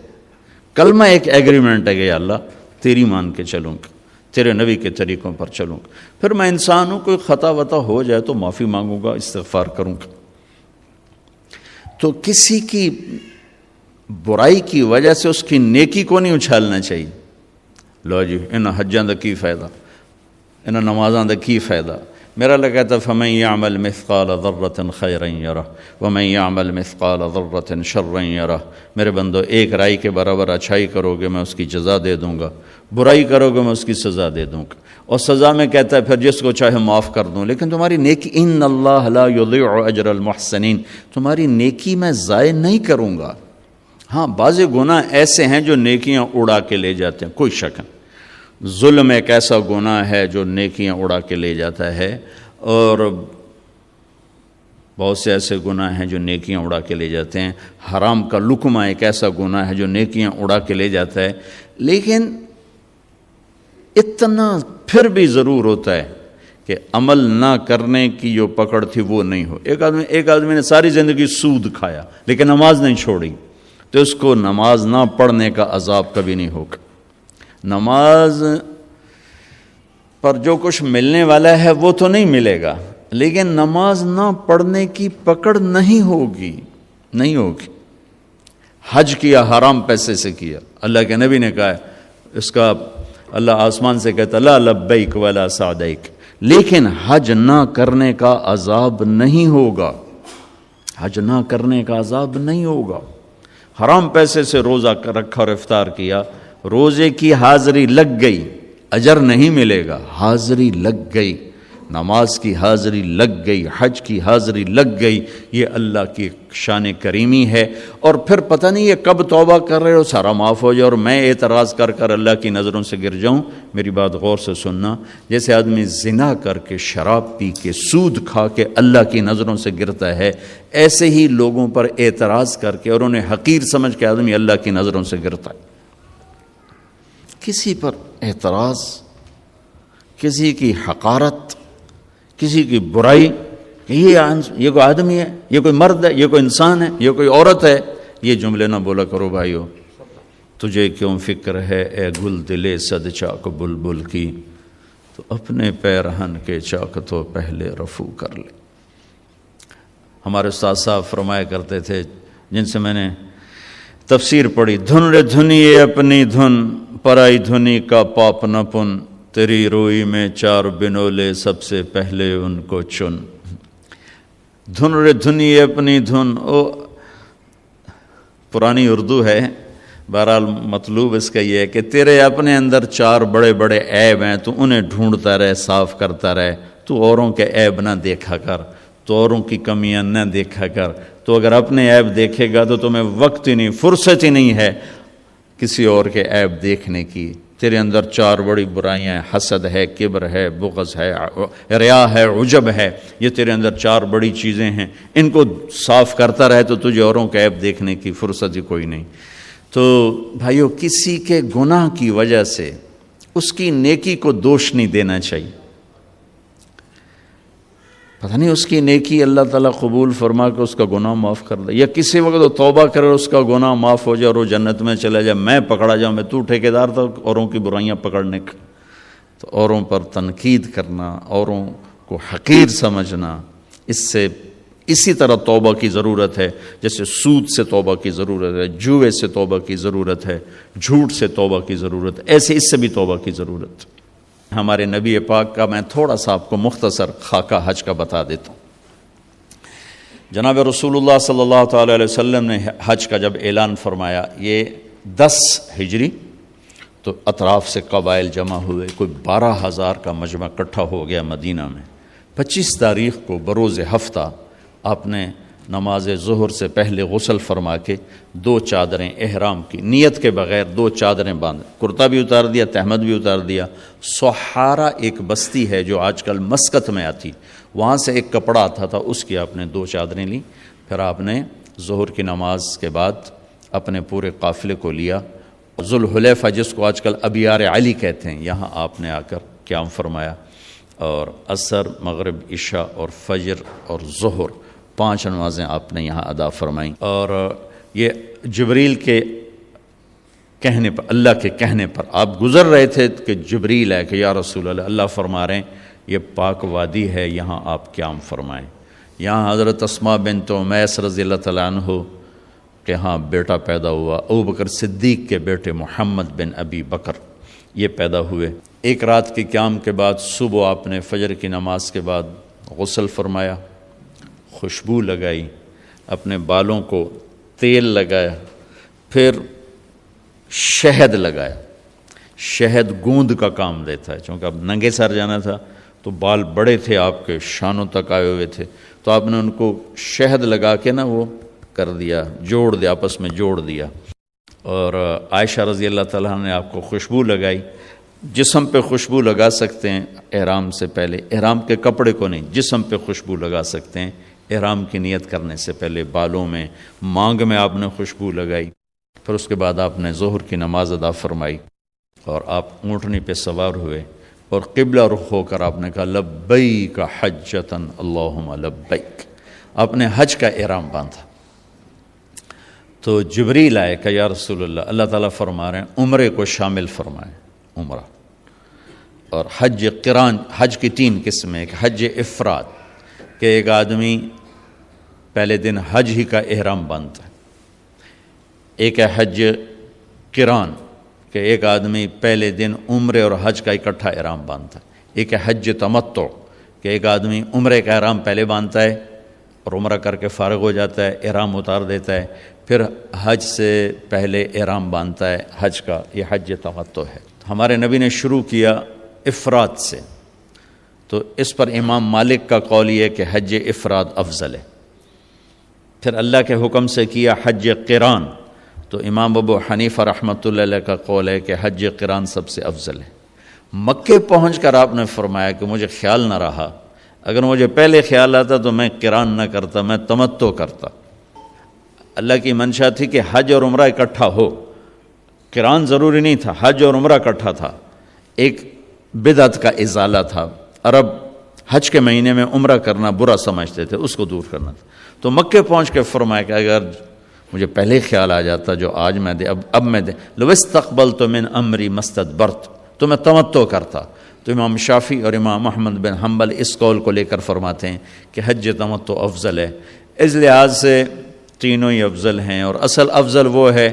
कलमा एक एग्रीमेंट है गया अल्लाह तेरी मान के चलूँगा तेरे नबी के तरीक़ों पर चलूँगा फिर मैं इंसान हूँ कोई ख़ता वता हो जाए तो माफ़ी मांगूँगा इस्तफ़ार करूँगा तो किसी की बुराई की वजह से उसकी नेकी को नहीं उछालना चाहिए लो जी इन्होंने हजा का की फ़ायदा इन नमाजा का की फ़ायदा मेरा लगा था फ़मन यामल मिसकाल ज़र्रतन खैर यरा वमन यामल मिसकाल ज़र्रतन शर्र यरा मेरे बंदो एक राय के बराबर अच्छाई करोगे मैं उसकी जजा दे दूँगा बुराई करोगे मैं उसकी सज़ा दे दूँगा और सज़ा में कहता है फिर जिसको चाहे माफ़ कर दूँ लेकिन तुम्हारी नेकी इन अल्लाह अजरमहसनिन तुम्हारी नेकी मैं ज़ाय नहीं करूँगा हाँ बाज़ गुना ऐसे हैं जो नेकियाँ उड़ा के ले जाते हैं कोई शक नहीं जुल्म एक ऐसा गुना है जो नेकियां उड़ा के ले जाता है और बहुत से ऐसे गुनाह हैं जो नेकियां उड़ा के ले जाते हैं हराम का लुकमा एक ऐसा गुना है जो नेकियां उड़ा के ले जाता है लेकिन इतना फिर भी ज़रूर होता है कि अमल ना करने की जो पकड़ थी वो नहीं हो एक आदमी एक आदमी ने सारी ज़िंदगी सूद खाया लेकिन नमाज नहीं छोड़ी तो उसको नमाज ना पढ़ने का अजाब कभी नहीं होगा नमाज पर जो कुछ मिलने वाला है वो तो नहीं मिलेगा लेकिन नमाज ना पढ़ने की पकड़ नहीं होगी नहीं होगी हज किया हराम पैसे से किया अल्लाह के नबी ने कहा इसका अल्लाह आसमान से कहता ला लब्बैक वाला सादैक लेकिन हज ना करने का अजाब नहीं होगा हज ना करने का अजाब नहीं होगा हराम पैसे से रोज़ा रखा और इफ्तार किया रोज़े की हाज़री लग गई अजर नहीं मिलेगा हाज़री लग गई नमाज की हाज़री लग गई हज की हाज़री लग गई ये अल्लाह की शान करीमी है और फिर पता नहीं ये कब तौबा कर रहे हो सारा माफ़ हो जाए और मैं एतराज़ कर कर अल्लाह की नज़रों से गिर जाऊँ मेरी बात गौर से सुनना जैसे आदमी जिना करके शराब पी के सूद खा के अल्लाह की नज़रों से गिरता है ऐसे ही लोगों पर एतराज़ करके और उन्हें हकीर समझ के आदमी अल्लाह की नज़रों से गिरता है किसी पर एतराज़ किसी की हकारत किसी की बुराई ये ये कोई आदमी है ये कोई मर्द है ये कोई इंसान है ये कोई औरत है ये जुमले ना बोला करो भाइयों तुझे क्यों फिक्र है ए गुल दिले सद चाक बुलबुल की तो अपने पैरहन के चाक तो पहले रफू कर ले हमारे उस्ताद साहब फरमाया करते थे जिनसे मैंने तफसीर पढ़ी धुन रे ये अपनी धुन पराई धुनी का पाप न पुन तेरी रोई में चार बिनोले सबसे पहले उनको चुन धुन रे धुनी अपनी धुन ओ पुरानी उर्दू है बहरहाल मतलूब इसका यह है कि तेरे अपने अंदर चार बड़े बड़े ऐब हैं तो उन्हें ढूंढता रहे साफ करता रहे तो औरों के ऐब ना देखा कर तो औरों की कमियां ना देखा कर तो अगर अपने ऐब देखेगा तो तुम्हें वक्त ही नहीं फुर्सत ही नहीं है किसी और के ऐब देखने की तेरे अंदर चार बड़ी बुराइयाँ हैं हसद है किब्र है बुगज़ है रिया है उजब है ये तेरे अंदर चार बड़ी चीज़ें हैं इनको साफ़ करता रहे तो तुझे औरों के ऐप देखने की फुर्सत ही कोई नहीं तो भाइयों किसी के गुनाह की वजह से उसकी नेकी को दोष नहीं देना चाहिए पता नहीं उसकी नेकी अल्लाह ताला कबूल फरमा कर उसका गुनाह माफ़ कर दे या किसी वक्त वो तौबा करे उसका गुनाह माफ़ हो जाए और वो जन्नत में चला जाए मैं पकड़ा जाऊँ मैं तू ठेकेदार था औरों की बुराइयाँ पकड़ने का तो औरों पर तनकीद करना औरों को हकीर समझना इससे इसी तरह तोबा की ज़रूरत है जैसे सूद से तोबा की ज़रूरत है जुए से तोबा की ज़रूरत है झूठ से तोबा की ज़रूरत ऐसे इससे भी तोबा की ज़रूरत है हमारे नबी पाक का मैं थोड़ा सा आपको मुख्तसर खाका हज का बता देता हूँ जनाब रसूल सल्लाम ने हज का जब ऐलान फरमाया ये दस हिजरी तो अतराफ़ से कबाइल जमा हुए कोई बारह हज़ार का मजमा इकट्ठा हो गया मदीना में पच्चीस तारीख को बरोज़ हफ्ता आपने नमाज जहर से पहले गसल फरमा के दो चादरें अहराम की नीयत के बग़ैर दो चादरें बांध कुर्ता भी उतार दिया तहमद भी उतार दिया सहारा एक बस्ती है जो आज कल मस्कत में आती वहाँ से एक कपड़ा आता था उसकी आपने दो चादरें ली फिर आपने जहर की नमाज के बाद अपने पूरे काफ़िले को लिया जुल्हलेफा जिसको आजकल अबियार अली कहते हैं यहाँ आपने आकर क्याम फरमाया और असर मगरब इशा और फजर और जहर पांच नमाजें आपने यहाँ अदा फरमाईं और ये जबरील के कहने पर अल्लाह के कहने पर आप गुज़र रहे थे कि जबरील है कि या रसूल अल्लाह फरमा रहे हैं ये पाक वादी है यहाँ आप क्याम फरमाएं यहाँ हज़रत असमा बिन तो मैस रज़ी तैन हो कि हाँ बेटा पैदा हुआ अबू बकर सिद्दीक के बेटे मोहम्मद बिन अबी बकर ये पैदा हुए एक रात के क्याम के बाद सुबह आपने फजर की नमाज के बाद गसल फरमाया खुशबू लगाई अपने बालों को तेल लगाया फिर शहद लगाया शहद गूंद का काम देता है क्योंकि अब नंगे सर जाना था तो बाल बड़े थे आपके शानों तक आए हुए थे तो आपने उनको शहद लगा के ना वो कर दिया जोड़ दिया आपस में जोड़ दिया और आयशा रज़ी अल्लाह ताला ने आपको खुशबू लगाई जिसम पे खुशबू लगा सकते हैं एहराम से पहले एहराम के कपड़े को नहीं जिसम पे खुशबू लगा सकते हैं एहराम की नियत करने से पहले बालों में मांग में आपने खुशबू लगाई फिर उसके बाद आपने जहर की नमाज अदा फरमाई और आप ऊँटनी पे सवार हुए और किबला रुख होकर आपने कहा लब्बई का हजतन अल्लाह आपने हज का एहराम बांधा तो जबरी आए का या रसूल अल्लाह ताला फरमा रहे हैं उम्र को शामिल फरमाएं उम्र और हज किरान हज की तीन किस्में एक हज इफ़रात के एक आदमी पहले दिन हज ही का एहराम बांधता है एक है हज किरान कि एक आदमी पहले दिन उम्र और हज का इकट्ठा एहराम बांधता है एक है हज तमत्तो के एक आदमी उम्र का एहराम पहले बांधता है और उम्र करके फ़ारग हो जाता है एहराम उतार देता है फिर हज से पहले एहराम बांधता है हज का यह हज तमत्तो है तो हमारे नबी ने शुरू किया इफरात से तो इस पर इमाम मालिक का कौल यह कि हज इफरात अफजल है फिर अल्लाह के हुक्म से किया हज किरान तो इमाम अबू हनीफ़ा रहमत का कौल है कि हज किरान सबसे अफजल है मक्के पहुँच कर आपने फरमाया कि मुझे ख्याल ना रहा अगर मुझे पहले ख्याल आता तो मैं किरान ना करता मैं तमत्तो करता अल्लाह की मंशा थी कि हज और उम्र इकट्ठा हो किरान ज़रूरी नहीं था हज और उम्र इकट्ठा था एक बिदत का इजाला था अरब हज के महीने में उम्र करना बुरा समझते थे उसको दूर करना था तो मक्के पहुँच के फरमाया कि अगर मुझे पहले ख्याल आ जाता जो आज मैं दे अब अब मैं दे लवस तकबल तो मिन अमरी मस्तद बर्त तो मैं तमत्तो करता तो इमाम शाफ़ी और इमाम अहमद बिन हम्बल इस कौल को लेकर फरमाते हैं कि हज तमत्तो अफजल है इस लिहाज से तीनों ही अफजल हैं और असल अफजल वो है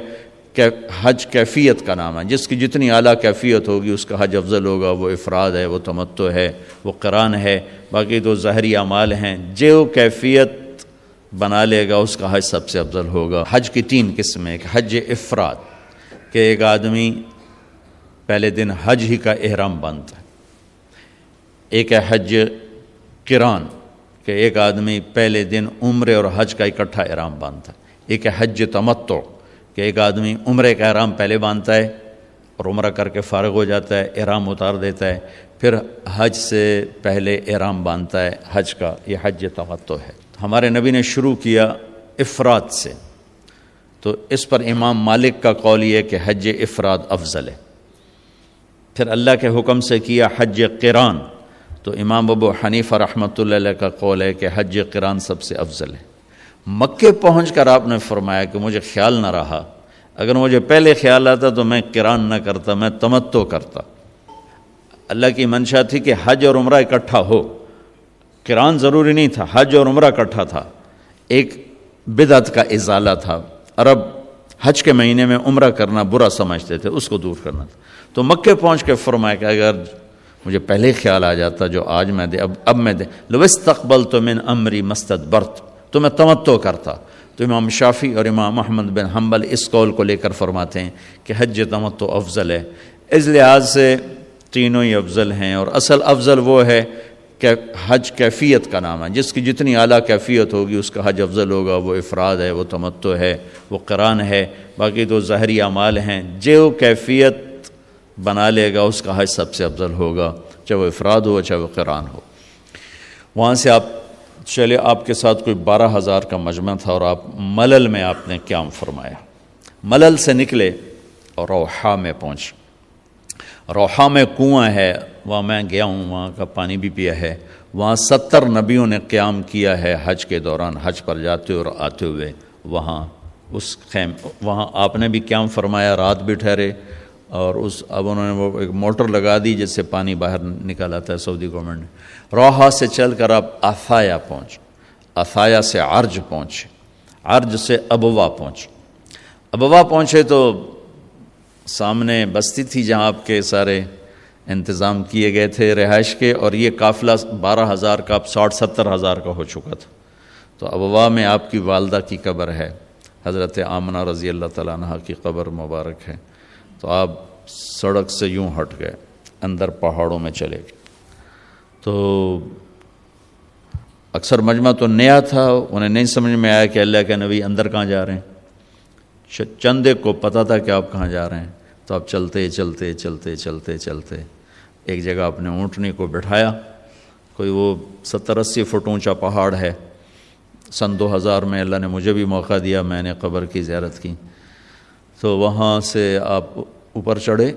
कि हज कैफियत का नाम है जिसकी जितनी अली कैफियत होगी उसका हज अफजल होगा वो अफराद है वो तमत्तो है वो करान है बाकी तो ज़हरी अमाल हैं जो कैफियत बना लेगा उसका हज सबसे अफजल होगा हज की तीन किस्में एक हज इफ़रात के एक आदमी पहले दिन हज ही का अहराम बांधता है एक है हज किरान कि एक आदमी पहले दिन उम्र और हज का इकट्ठा एहराम बांधता है एक है हज तमत्तो के एक आदमी उम्र का अहराम पहले बांधता है और उम्र करके फ़ारग हो जाता है अहराम उतार देता है फिर हज से पहले एहराम बांधता है हज का यह हज तमत्तो है हमारे नबी ने शुरू किया इफ़रात से तो इस पर इमाम मालिक का कौल ये कि हज इफ़राद अफजल है फिर अल्लाह के हुक्म से किया हज किरान तो इमाम अबू हनीफ़ा रहमत का कौल है कि हज किरान सबसे अफजल है मक्के पहुँच कर आपने फरमाया कि मुझे ख्याल ना रहा अगर मुझे पहले ख्याल आता तो मैं किरान ना करता मैं तमत्तो करता अल्लाह की मंशा थी कि हज और उम्र इकट्ठा हो किरान ज़रूरी नहीं था हज और उम्र इकट्ठा था एक बिदत का इजाला था अरब हज के महीने में उम्र करना बुरा समझते थे उसको दूर करना था तो मक्के पहुँच के फरमाया कि अगर मुझे पहले ख्याल आ जाता जो आज मैं दे अब अब मैं दे लवस तकबल तो मिन अमरी मस्तद बर्त तो मैं तमत्तो करता तो इमाम शाफ़ी और इमाम महमद बिन हम्बल इस कौल को लेकर फरमाते हैं कि हज तमत्तो अफजल है इस लिहाज से तीनों ही अफजल हैं और असल अफजल वो है हज कैफियत का नाम है जिसकी जितनी अली कैफियत होगी उसका हज अफजल होगा वो अफराद है वो तमत्तो है वो करान है बाकी तो ज़हरी अमाल हैं जो कैफियत बना लेगा उसका हज सबसे अफजल होगा चाहे वो अफराद हो चाहे वो करान हो वहाँ से आप चले आपके साथ कोई बारह हज़ार का मजमा था और आप मलल में आपने क्या फरमाया मलल से निकले और रोहा में पहुँचे रोहा में कुआं है वहाँ मैं गया हूँ वहाँ का पानी भी पिया है वहाँ सत्तर नबियों ने क्याम किया है हज के दौरान हज पर जाते और आते हुए वहाँ उस खैम वहाँ आपने भी क्याम फरमाया रात भी ठहरे और उस अब उन्होंने वो एक मोटर लगा दी जिससे पानी बाहर निकल आता है सऊदी गवर्नमेंट ने रोहा से चल कर आप अफाया पहुँच अफाया से अर्ज पहुँचे अर्ज से अबवा पहुँचे अबवा पहुँचे तो सामने बस्ती थी जहाँ आपके सारे इंतज़ाम किए गए थे रिहाइश के और ये काफ़िला बारह हज़ार का अब साठ सत्तर हज़ार का हो चुका था तो अबवा में आपकी वालदा की कब्र है हज़रत आमना रज़ी अल्लाह तह की कब्र मुबारक है तो आप सड़क से यूँ हट गए अंदर पहाड़ों में चले गए तो अक्सर मजमा तो नया था उन्हें नहीं समझ में आया कि अल्लाह के नबी अंदर कहाँ जा रहे हैं चंदे को पता था कि आप कहाँ जा रहे हैं तो आप चलते चलते चलते चलते चलते एक जगह अपने ऊँटनी को बैठाया कोई वो सत्तर अस्सी फुट ऊँचा पहाड़ है सन 2000 में अल्लाह ने मुझे भी मौका दिया मैंने कब्र की ज्यारत की तो वहाँ से आप ऊपर चढ़े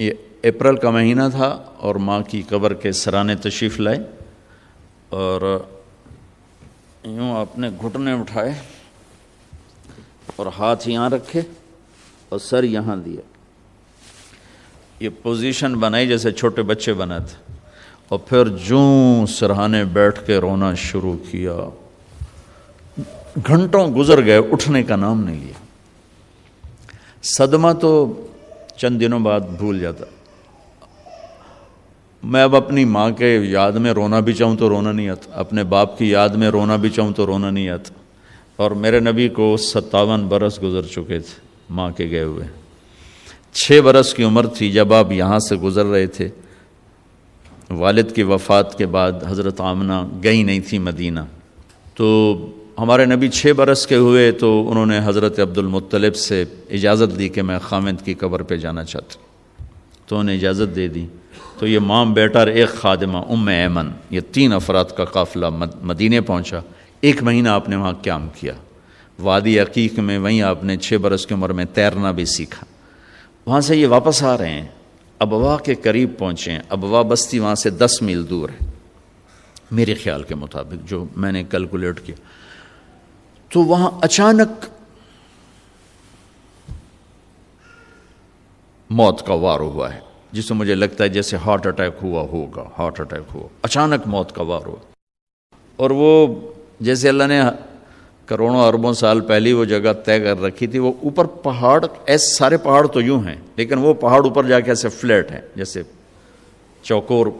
ये अप्रैल का महीना था और माँ की कब्र के सराने तशरीफ़ लाए और यूँ आपने घुटने उठाए और हाथ यहाँ रखे और सर यहाँ दिया ये पोजीशन बनाई जैसे छोटे बच्चे थे और फिर जू सरहाने बैठ के रोना शुरू किया घंटों गुजर गए उठने का नाम नहीं लिया सदमा तो चंद दिनों बाद भूल जाता मैं अब अपनी माँ के याद में रोना भी चाहूँ तो रोना नहीं आता अपने बाप की याद में रोना भी चाहूँ तो रोना नहीं आता और मेरे नबी को सत्तावन बरस गुजर चुके थे माँ के गए हुए छः बरस की उम्र थी जब आप यहाँ से गुज़र रहे थे वालिद की वफ़ात के बाद हज़रत आमना गई नहीं थी मदीना तो हमारे नबी छः बरस के हुए तो उन्होंने हज़रत अब्दुलमतलब से इजाज़त दी कि मैं खामिद की कब्र पे जाना चाहती तो उन्हें इजाज़त दे दी तो ये माम बेटा एक खादमा उम ऐमन ये तीन अफराद का काफ़िला मदीने पहुँचा एक महीना आपने वहाँ काम किया वादी अकीक में वहीं आपने छः बरस की उम्र में तैरना भी सीखा वहाँ से ये वापस आ रहे हैं अबवा के करीब पहुँचे हैं अबवा बस्ती वहाँ से दस मील दूर है मेरे ख्याल के मुताबिक जो मैंने कैलकुलेट किया तो वहाँ अचानक मौत का वार हुआ है जिसे मुझे लगता है जैसे हार्ट अटैक हुआ होगा हार्ट अटैक हुआ अचानक मौत का वार हुआ और वो जैसे अल्लाह ने करोड़ों अरबों साल पहले वो जगह तय कर रखी थी वो ऊपर पहाड़ ऐसे सारे पहाड़ तो यूं हैं लेकिन वो पहाड़ ऊपर जाके ऐसे फ्लैट हैं जैसे चौकोर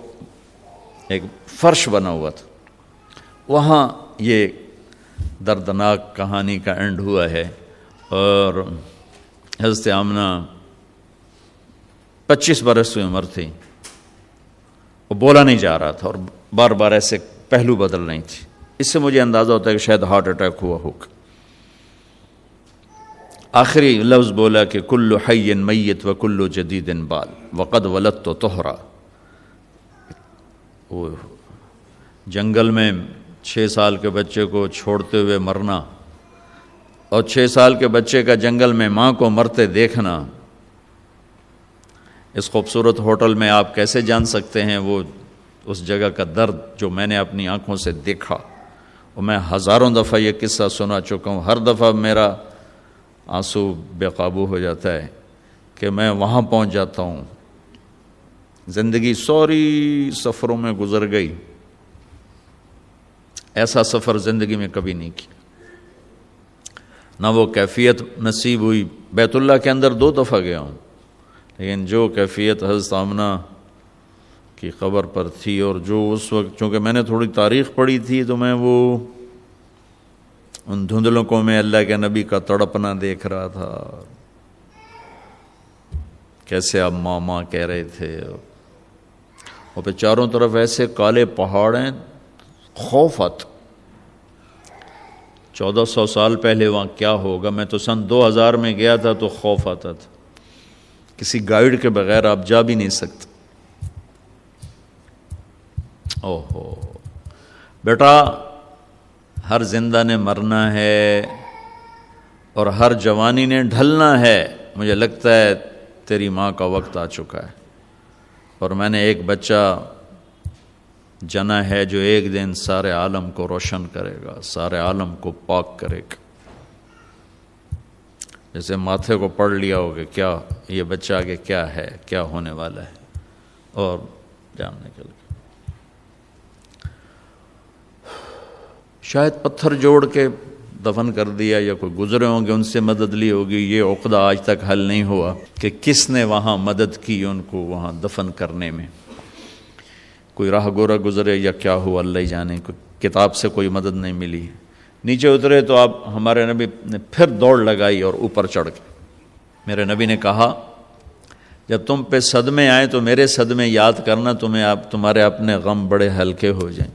एक फर्श बना हुआ था वहाँ ये दर्दनाक कहानी का एंड हुआ है और हजरत आमना पच्चीस बरस की उम्र थी वो बोला नहीं जा रहा था और बार बार ऐसे पहलू बदल रही थी इससे मुझे अंदाज़ा होता है कि शायद हार्ट अटैक हुआ होगा आखिरी लफ्ज़ बोला कि कुल्लु हयन मैत व कुल्लु जदीदिन बाल वक़द वलत तो तोहरा वो जंगल में छः साल के बच्चे को छोड़ते हुए मरना और छः साल के बच्चे का जंगल में माँ को मरते देखना इस खूबसूरत होटल में आप कैसे जान सकते हैं वो उस जगह का दर्द जो मैंने अपनी आँखों से देखा और मैं हज़ारों दफ़ा ये किस्सा सुना चुका हूँ हर दफ़ा मेरा आंसू बेकाबू हो जाता है कि मैं वहाँ पहुँच जाता हूँ ज़िंदगी सॉरी सफ़रों में गुजर गई ऐसा सफ़र ज़िंदगी में कभी नहीं किया ना वो कैफियत नसीब हुई बैतुल्ला के अंदर दो दफ़ा गया हूँ लेकिन जो कैफियत हज सामना की ख़बर पर थी और जो उस वक्त चूँकि मैंने थोड़ी तारीख़ पढ़ी थी तो मैं वो उन धुंधलों को मैं अल्लाह के नबी का तड़पना देख रहा था कैसे आप मामा कह रहे थे और फिर चारों तरफ ऐसे काले पहाड़ हैं खौफत चौदह सौ साल पहले वहाँ क्या होगा मैं तो सन दो हजार में गया था तो खौफ आता था किसी गाइड के बगैर आप जा भी नहीं सकते ओहो बेटा हर जिंदा ने मरना है और हर जवानी ने ढलना है मुझे लगता है तेरी माँ का वक्त आ चुका है और मैंने एक बच्चा जना है जो एक दिन सारे आलम को रोशन करेगा सारे आलम को पाक करेगा जैसे माथे को पढ़ लिया होगा क्या ये बच्चा आगे क्या है क्या होने वाला है और जान निकल शायद पत्थर जोड़ के दफन कर दिया या कोई गुजरे होंगे उनसे मदद ली होगी ये उकदा आज तक हल नहीं हुआ कि किसने वहाँ मदद की उनको वहाँ दफन करने में कोई राह गोरा गुजरे या क्या हुआ अल्लाह ही जाने को किताब से कोई मदद नहीं मिली नीचे उतरे तो आप हमारे नबी ने फिर दौड़ लगाई और ऊपर चढ़ के मेरे नबी ने कहा जब तुम पे सदमे आए तो मेरे सदमे याद करना तुम्हें आप तुम्हारे अपने गम बड़े हल्के हो जाएं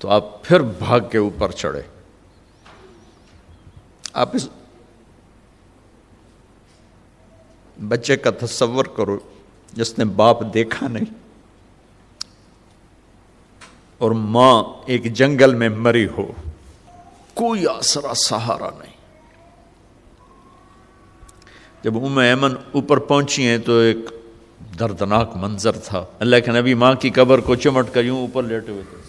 तो आप फिर भाग के ऊपर चढ़े आप इस बच्चे का तस्वर करो जिसने बाप देखा नहीं और मां एक जंगल में मरी हो कोई आसरा सहारा नहीं जब उम ऐमन ऊपर पहुंची हैं तो एक दर्दनाक मंजर था अल्लाह के नबी माँ की कबर को चिमट कर यूं ऊपर लेटे हुए थे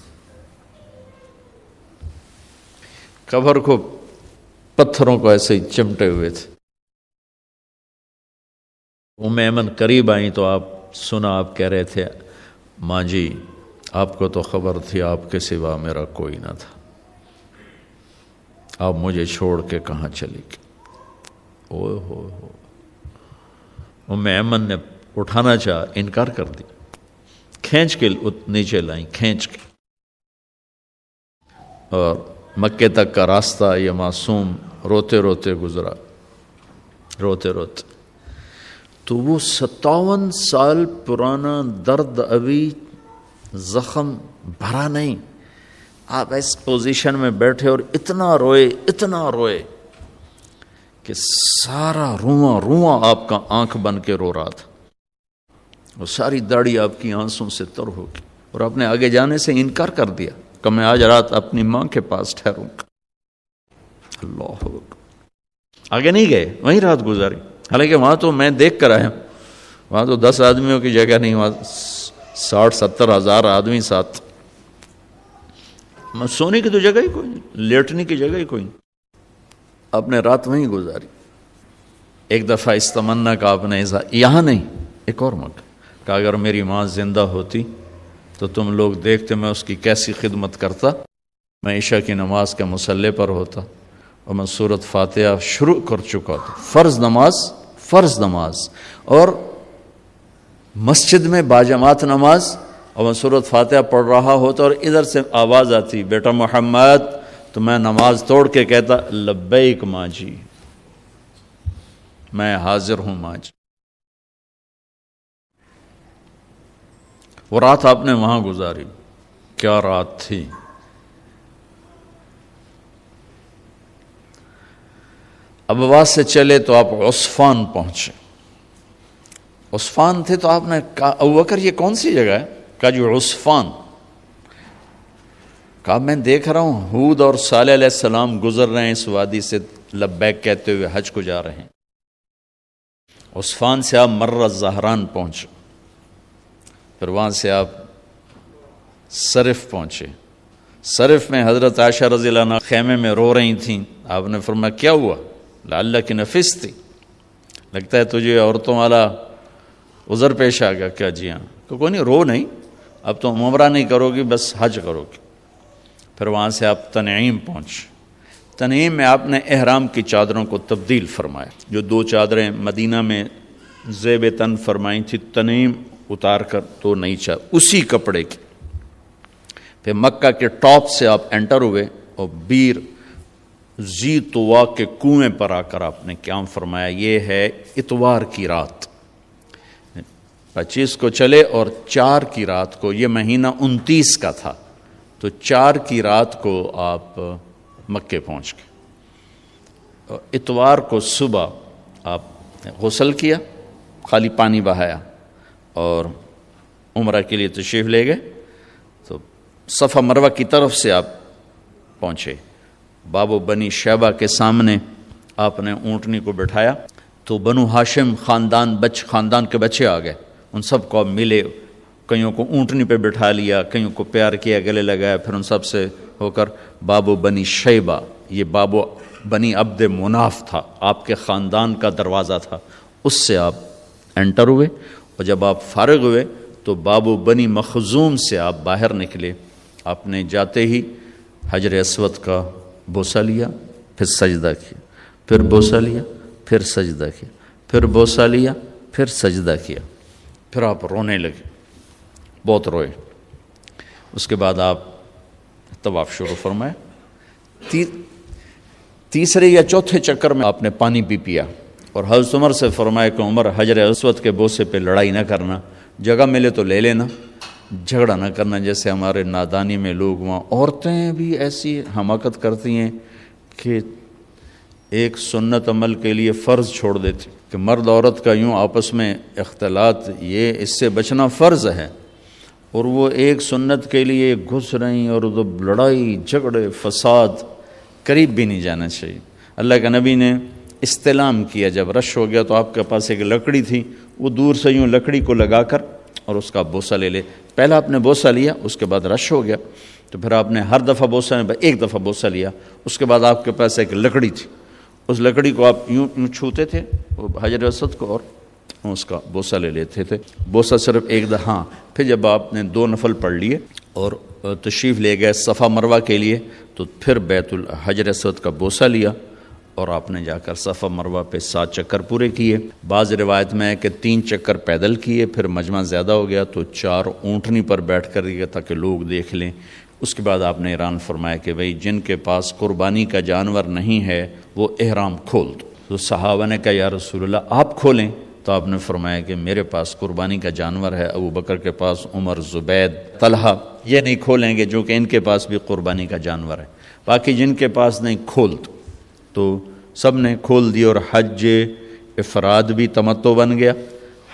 कबर को पत्थरों को ऐसे ही चिमटे हुए थे उम ऐमन करीब आई तो आप सुना आप कह रहे थे माँ जी आपको तो खबर थी आपके सिवा मेरा कोई ना था आप मुझे छोड़ के कहाँ चली गई ओ हो हो उम ने उठाना चाह इनकार कर दिया खींच के नीचे लाई खींच के और मक्के तक का रास्ता ये मासूम रोते रोते गुजरा रोते रोते तो वो सत्तावन साल पुराना दर्द अभी ज़ख़म भरा नहीं आप इस पोजीशन में बैठे और इतना रोए इतना रोए कि सारा रुआं रुआ आपका आंख बन के रो रहा था और सारी दाढ़ी आपकी आंसू से तर होगी और आपने आगे जाने से इनकार कर दिया कि मैं आज रात अपनी माँ के पास ठहरूंगा अल्लाह आगे नहीं गए वहीं रात गुजारी हालांकि वहाँ तो मैं देख कर आया वहाँ तो दस आदमियों की जगह नहीं वहाँ साठ सत्तर हज़ार आदमी साथ सोने की तो जगह ही कोई नहीं लेटने की जगह ही कोई नहीं आपने रात वहीं गुजारी एक दफ़ा इस तमन्ना का आपने ऐसा यहाँ नहीं एक और मौका का अगर मेरी माँ जिंदा होती तो तुम लोग देखते मैं उसकी कैसी खिदमत करता मैं ईशा की नमाज के मसल्ले पर होता और मैं सूरत फातह शुरू कर चुका था फ़र्ज़ नमाज फ़र्ज़ नमाज और मस्जिद में बाजमात नमाज और मैं सूरत फातह पढ़ रहा होता और इधर से आवाज़ आती बेटा मोहम्मद तो मैं नमाज तोड़ के कहता लब्बैक माँ जी मैं हाजिर हूँ माँ जी वो रात आपने वहाँ गुजारी क्या रात थी अबवा से चले तो आप उस्फान पहुंचे उस्फान थे तो आपने कहा अबकर ये कौन सी जगह है का जी उस्फान कहा मैं देख रहा हूँ हूद और साल सलाम गुजर रहे हैं इस वादी से लब्बैक कहते हुए हज को जा रहे हैं उस्फान से आप मर्र जहरान पहुंचे फिर वहाँ से आप शरीफ पहुँचे सरफ में हज़रत आशा रजी ख़ैमे में रो रही थी आपने फरमाया क्या हुआ लाला की नफिस थी लगता है तुझे औरतों वाला उज़र पेश आ गया क्या जी हाँ तो कोई नहीं रो नहीं अब तो उमरा नहीं करोगी बस हज करोगी फिर वहाँ से आप तनईम पहुँच तनईम में आपने अहराम की चादरों को तब्दील फरमाया जो दो चादरें मदीना में जेब तन फरमाई थी तनईम उतार कर तो नहीं चाह उसी कपड़े की फिर मक्का के टॉप से आप एंटर हुए और बीर जी तोवा के कुएं पर आकर आपने क्या फरमाया ये है इतवार की रात पच्चीस को चले और चार की रात को ये महीना उनतीस का था तो चार की रात को आप मक्के पहुंच गए इतवार को सुबह आप गसल किया खाली पानी बहाया और उम्र के लिए तशरीफ़ ले गए तो सफ़ा मरवा की तरफ से आप पहुँचे बाबो बनी शैबा के सामने आपने ऊँटनी को बैठाया तो बनु हाशिम ख़ानदान बच ख़ानदान के बच्चे आ गए उन को आप मिले कईयों को ऊँटनी पे बिठा लिया कईयों को प्यार किया गले लगाया फिर उन सब से होकर बाबो बनी शैबा ये बाबो बनी अब्द मुनाफ था आपके ख़ानदान का दरवाज़ा था उससे आप एंटर हुए और जब आप फारग हुए तो बाबू बनी मखजूम से आप बाहर निकले आपने जाते ही हजर असवद का बोसा लिया फिर सजदा किया फिर बोसा लिया फिर सजदा किया फिर बोसा लिया फिर सजदा किया फिर आप रोने लगे बहुत रोए उसके बाद आप तवाफ शुरू फरमाए ती, तीसरे या चौथे चक्कर में आपने पानी भी पी पिया और हज़रत उमर से फरमाए कि उमर हजर उसवत के बोसे पे लड़ाई ना करना जगह मिले तो ले लेना झगड़ा ना करना जैसे हमारे नादानी में लोग वहाँ औरतें भी ऐसी हमाकत करती हैं कि एक सुन्नत अमल के लिए फ़र्ज़ छोड़ देती कि मर्द औरत का यूँ आपस में अख्तलात ये इससे बचना फ़र्ज़ है और वो एक सुन्नत के लिए घुस रही और तो लड़ाई झगड़े फसाद करीब भी नहीं जाना चाहिए अल्लाह के नबी ने इस्तेलाम किया जब रश हो गया तो आपके पास एक लकड़ी थी वो दूर से यूँ लकड़ी को लगा कर और उसका बोसा ले ले पहला आपने बोसा लिया उसके बाद रश हो गया तो फिर आपने हर दफ़ा बोसा में एक दफ़ा बोसा लिया उसके बाद आपके पास एक लकड़ी थी उस लकड़ी को आप यूँ यूँ छूते थे हजर असद को और उसका बोसा ले लेते थे बोसा सिर्फ एक दफ़ा हाँ फिर जब आपने दो नफल पढ़ लिए और तशरीफ़ ले गए सफ़ा मरवा के लिए तो फिर बैतुल हजर असद का बोसा लिया और आपने जाकर सफ़ा मरवा पे सात चक्कर पूरे किए बाज़ रिवायत में है कि तीन चक्कर पैदल किए फिर मजमा ज़्यादा हो गया तो चार ऊँटनी पर बैठ कर दिया ताकि लोग देख लें उसके बाद आपने ईरान फरमाया कि भाई जिनके पास कुर्बानी का जानवर नहीं है वो एहराम खोल दो तो सहावा ने कहा या रसूल्ला आप खोलें तो आपने फरमाया कि मेरे पास कुर्बानी का जानवर है अबू बकर के पास उमर जुबैद तलहा ये नहीं खोलेंगे जो कि इनके पास भी कुर्बानी का जानवर है बाकी जिनके पास नहीं खोल दो तो सब ने खोल दिया और हज इफराद भी तमत्तो बन गया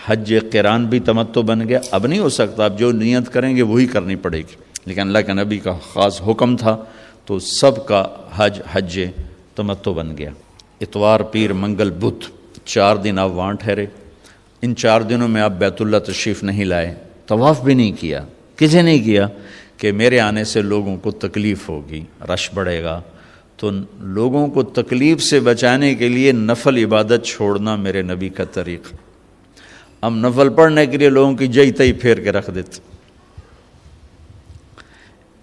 हज किरान भी तमत्तो बन गया अब नहीं हो सकता अब जो नियत करेंगे वही करनी पड़ेगी लेकिन अल्लाह के नबी का ख़ास हुक्म था तो सब का हज हज तमत्तो बन गया इतवार पीर मंगल बुध चार दिन आप वहाँ ठहरे इन चार दिनों में आप बैतुल्ला तशरीफ़ नहीं लाए तवाफ़ भी नहीं किया किसे नहीं किया कि मेरे आने से लोगों को तकलीफ़ होगी रश बढ़ेगा तो लोगों को तकलीफ़ से बचाने के लिए नफल इबादत छोड़ना मेरे नबी का तरीक़ हम नफल पढ़ने के लिए लोगों की जई तई फेर के रख देते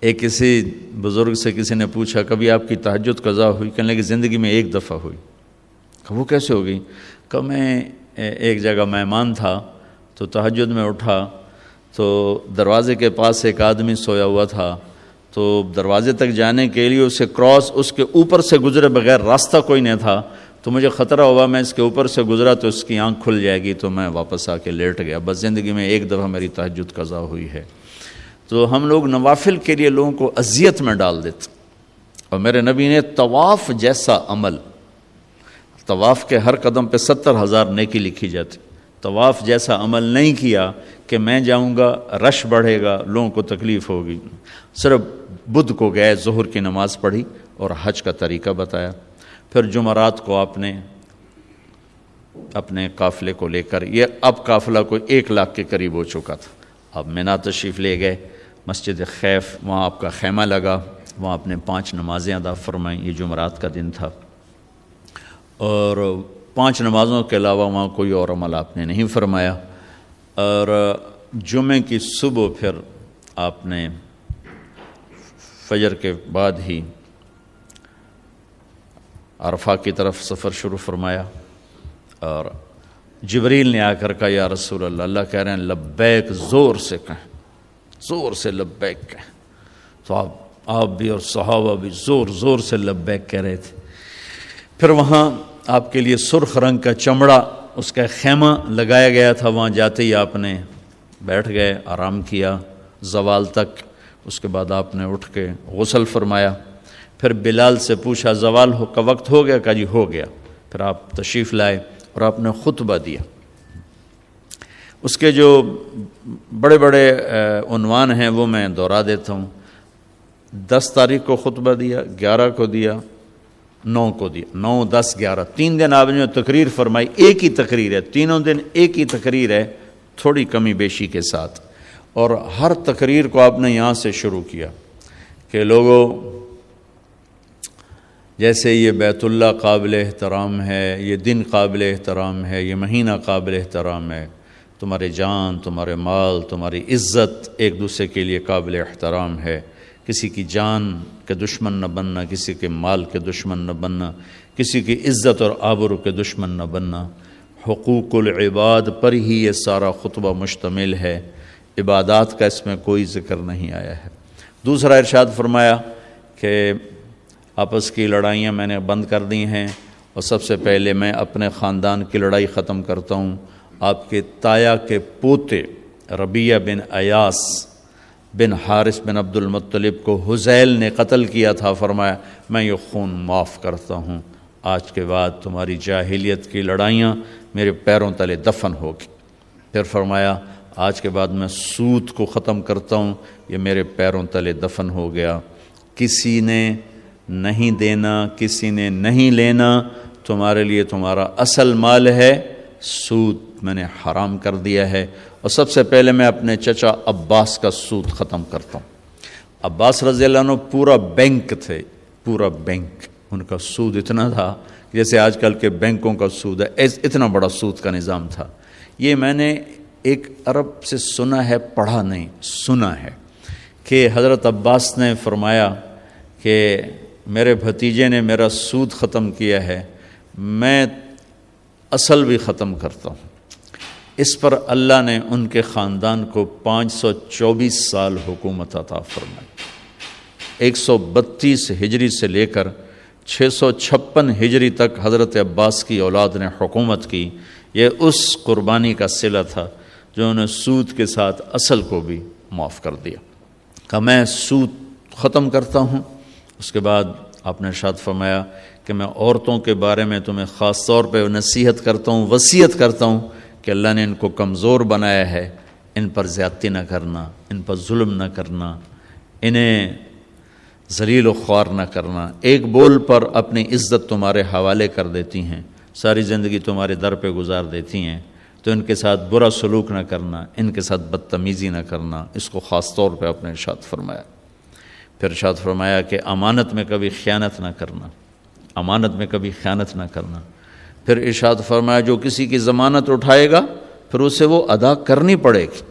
एक किसी बुज़ुर्ग से किसी ने पूछा कभी आपकी तहजद कज़ा हुई कहने की ज़िंदगी में एक दफ़ा हुई वो कैसे हो गई कब मैं एक जगह मेहमान था तो तहजद में उठा तो दरवाज़े के पास एक आदमी सोया हुआ था तो दरवाजे तक जाने के लिए उसे क्रॉस उसके ऊपर से गुजरे बगैर रास्ता कोई नहीं था तो मुझे ख़तरा हुआ मैं इसके ऊपर से गुजरा तो इसकी आंख खुल जाएगी तो मैं वापस आके लेट गया बस ज़िंदगी में एक दफ़ा मेरी तहजद कज़ा हुई है तो हम लोग नवाफिल के लिए लोगों को अजियत में डाल देते और मेरे नबी ने तवाफ़ जैसा अमल तवाफ़ के हर कदम पर सत्तर हज़ार नेकी लिखी जाती तवाफ़ जैसा अमल नहीं किया कि मैं जाऊंगा रश बढ़ेगा लोगों को तकलीफ़ होगी सिर्फ बुद्ध को गए जहर की नमाज़ पढ़ी और हज का तरीका बताया फिर जुमरात को आपने अपने काफ़िले को लेकर ये अब काफ़िला कोई एक लाख के करीब हो चुका था अब मिना तशरीफ़ ले गए मस्जिद खैफ वहाँ आपका खैमा लगा वहाँ आपने पांच नमाज़ें अदा फरमाई ये जुमरात का दिन था और पाँच नमाज़ों के अलावा वहाँ कोई और अमल आपने नहीं फरमाया और जुमे की सुबह फिर आपने फजर के बाद ही अरफा की तरफ सफ़र शुरू फरमाया और जबरील ने आकर कहा या रसूल अल्लाह अल्लाह कह रहे हैं लब्बैक ज़ोर से कहें ज़ोर से लब्बैक कहें तो आप आप भी और सहाबा भी ज़ोर ज़ोर से लब्बैक कह रहे थे फिर वहाँ आपके लिए सुर्ख रंग का चमड़ा उसका खेमा लगाया गया था वहाँ जाते ही आपने बैठ गए आराम किया जवाल तक उसके बाद आपने उठ के गसल फरमाया फिर बिलाल से पूछा जवाल हो का वक्त हो गया का जी हो गया फिर आप तशरीफ़ लाए और आपने खुतबा दिया उसके जो बड़े बड़े उनवान हैं वो मैं दोहरा देता हूँ दस तारीख को खुतबा दिया ग्यारह को दिया नौ को दिया नौ दस ग्यारह तीन दिन आपने जो तकरीर फरमाई एक ही तकरीर है तीनों दिन एक ही तकरीर है थोड़ी कमी बेशी के साथ और हर तकरीर को आपने यहाँ से शुरू किया कि लोगों जैसे ये बैतुल्ला काबिल एहतराम है ये दिन काबिल एहतराम है ये महीना काबिल एहतराम है तुम्हारे जान तुम्हारे माल तुम्हारी इज़्ज़त एक दूसरे के लिए काबिल एहतराम है किसी की जान के दुश्मन न बनना किसी के माल के दुश्मन न बनना किसी की इज़्ज़त और आबरू के दुश्मन न बनना इबाद पर ही ये सारा खुतबा मुश्तमिल है इबादत का इसमें कोई ज़िक्र नहीं आया है दूसरा इरशाद फरमाया कि आपस की लड़ाइयाँ मैंने बंद कर दी हैं और सबसे पहले मैं अपने ख़ानदान की लड़ाई ख़त्म करता हूँ आपके ताया के पोते रबिया बिन अयास बिन हारिस बिन अब्दुलमतलब को हुज़ैल ने कत्ल किया था फरमाया मैं ये खून माफ़ करता हूँ आज के बाद तुम्हारी जाहिलियत की लड़ाइयाँ मेरे पैरों तले दफन होगी फिर फरमाया आज के बाद मैं सूत को ख़त्म करता हूँ ये मेरे पैरों तले दफन हो गया किसी ने नहीं देना किसी ने नहीं लेना तुम्हारे लिए तुम्हारा असल माल है सूत मैंने हराम कर दिया है और सबसे पहले मैं अपने चचा अब्बास का सूद ख़त्म करता हूँ अब्बास रजील पूरा बैंक थे पूरा बैंक उनका सूद इतना था जैसे आजकल के बैंकों का सूद है इतना बड़ा सूद का निज़ाम था ये मैंने एक अरब से सुना है पढ़ा नहीं सुना है कि हज़रत अब्बास ने फरमाया कि मेरे भतीजे ने मेरा सूद ख़त्म किया है मैं असल भी ख़त्म करता हूँ इस पर अल्लाह ने उनके ख़ानदान को पाँच सौ चौबीस साल हुकूमत अता फरमाई बत्तीस हिजरी से लेकर छः सौ छप्पन हिजरी तक हज़रत अब्बास की औलाद ने हुकूमत की यह उस कुर्बानी का सिला था जो उन्हें सूद के साथ असल को भी माफ़ कर दिया का मैं सूद ख़त्म करता हूँ उसके बाद आपने शाद फरमाया कि मैं औरतों के बारे में तुम्हें ख़ास तौर पर नसीहत करता हूँ वसीयत करता हूँ कि अल्लाह ने इनको कमज़ोर बनाया है इन पर ज़्यादती ना करना इन पर जुल्म ना करना इन्हें जलील ख्वार ना करना एक बोल पर अपनी इज्जत तुम्हारे हवाले कर देती हैं सारी ज़िंदगी तुम्हारे दर पर गुजार देती हैं तो इनके साथ बुरा सलूक ना करना इनके साथ बदतमीज़ी ना करना इसको ख़ास तौर पर आपने इर्शाद फरमाया फिर इर्शाद फरमाया कि अमानत में कभी ख़यानत ना करना अमानत में कभी ख़यानत ना करना फिर इर्शाद फरमाया जो किसी की ज़मानत उठाएगा फिर उसे वो अदा करनी पड़ेगी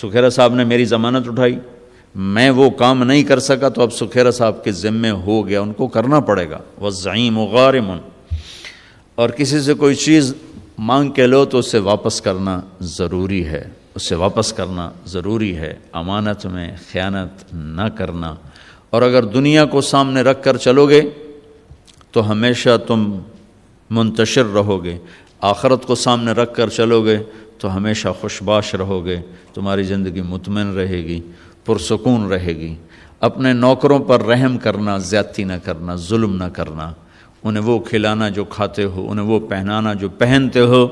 सुखेरा साहब ने मेरी ज़मानत उठाई मैं वो काम नहीं कर सका तो अब सुखेरा साहब के ज़िम्मे हो गया उनको करना पड़ेगा वह ज़ीम वारम और किसी से कोई चीज़ मांग के लो तो उसे वापस करना ज़रूरी है उसे वापस करना ज़रूरी है अमानत में ख़यानत ना करना और अगर दुनिया को सामने रख कर चलोगे तो हमेशा तुम मुंतशर रहोगे आखरत को सामने रख कर चलोगे तो हमेशा खुशबाश रहोगे तुम्हारी ज़िंदगी मुतमिन रहेगी पुरसकून रहेगी अपने नौकरों पर रहम करना ज़्यादती ना करना जुल्म ना करना उन्हें वो खिलाना जो खाते हो उन्हें वो पहनाना जो पहनते हो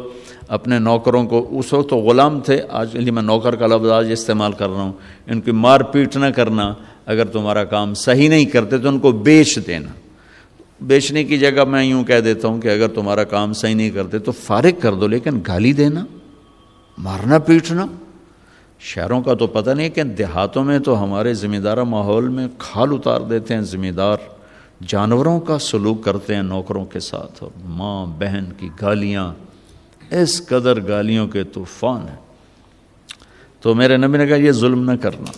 अपने नौकरों को उस वक्त तो ग़ुलाम थे आज के लिए मैं नौकर का लफ्ज़ आज इस्तेमाल कर रहा हूँ इनकी मार पीट ना करना अगर तुम्हारा काम सही नहीं करते तो उनको बेच देना बेचने की जगह मैं यूं कह देता हूं कि अगर तुम्हारा काम सही नहीं करते तो फारिग कर दो लेकिन गाली देना मारना पीटना शहरों का तो पता नहीं कि देहातों में तो हमारे ज़िम्मेदारा माहौल में खाल उतार देते हैं ज़िम्मेदार जानवरों का सलूक करते हैं नौकरों के साथ और माँ बहन की गालियाँ इस कदर गालियों के तूफ़ान हैं तो मेरे नबी ने कहा यह जुल्म न करना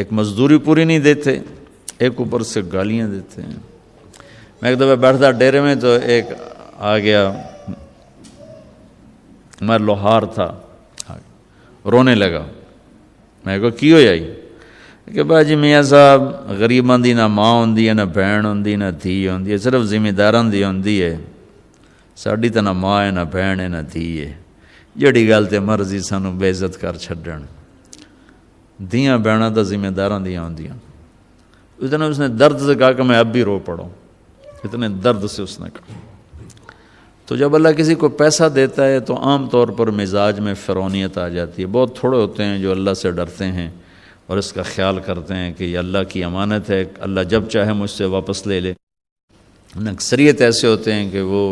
एक मजदूरी पूरी नहीं देते एक ऊपर से गालियाँ देते हैं मैं एक दफ़ा बैठता डेरे में तो एक आ गया मैं लोहार था रोने लगा मैं कहा की हो आई कि भाजी मियाँ साहब गरीबां की ना माँ आँदी है ना भैन होंगी ना धी होंगी है सिर्फ जिम्मेदारों की होंगी है साड़ी तो ना माँ है ना भैन है ना धी है ਜਿਹੜੀ गल तो मर्जी ਸਾਨੂੰ ਬੇਇੱਜ਼ਤ कर ਛੱਡਣ ਦੀਆਂ ਬਹਿਣਾ तो ਜ਼ਿੰਮੇਦਾਰਾਂ दी आदियाँ इतने उसने दर्द से कहा कि मैं अब भी रो पड़ा इतने दर्द से उसने कहा तो जब अल्लाह किसी को पैसा देता है तो आम तौर पर मिजाज में फ़रौनीत आ जाती है बहुत थोड़े होते हैं जो अल्लाह से डरते हैं और इसका ख्याल करते हैं कि ये अल्लाह की अमानत है अल्लाह जब चाहे मुझसे वापस ले ले अक्सरियत ऐसे होते हैं कि वो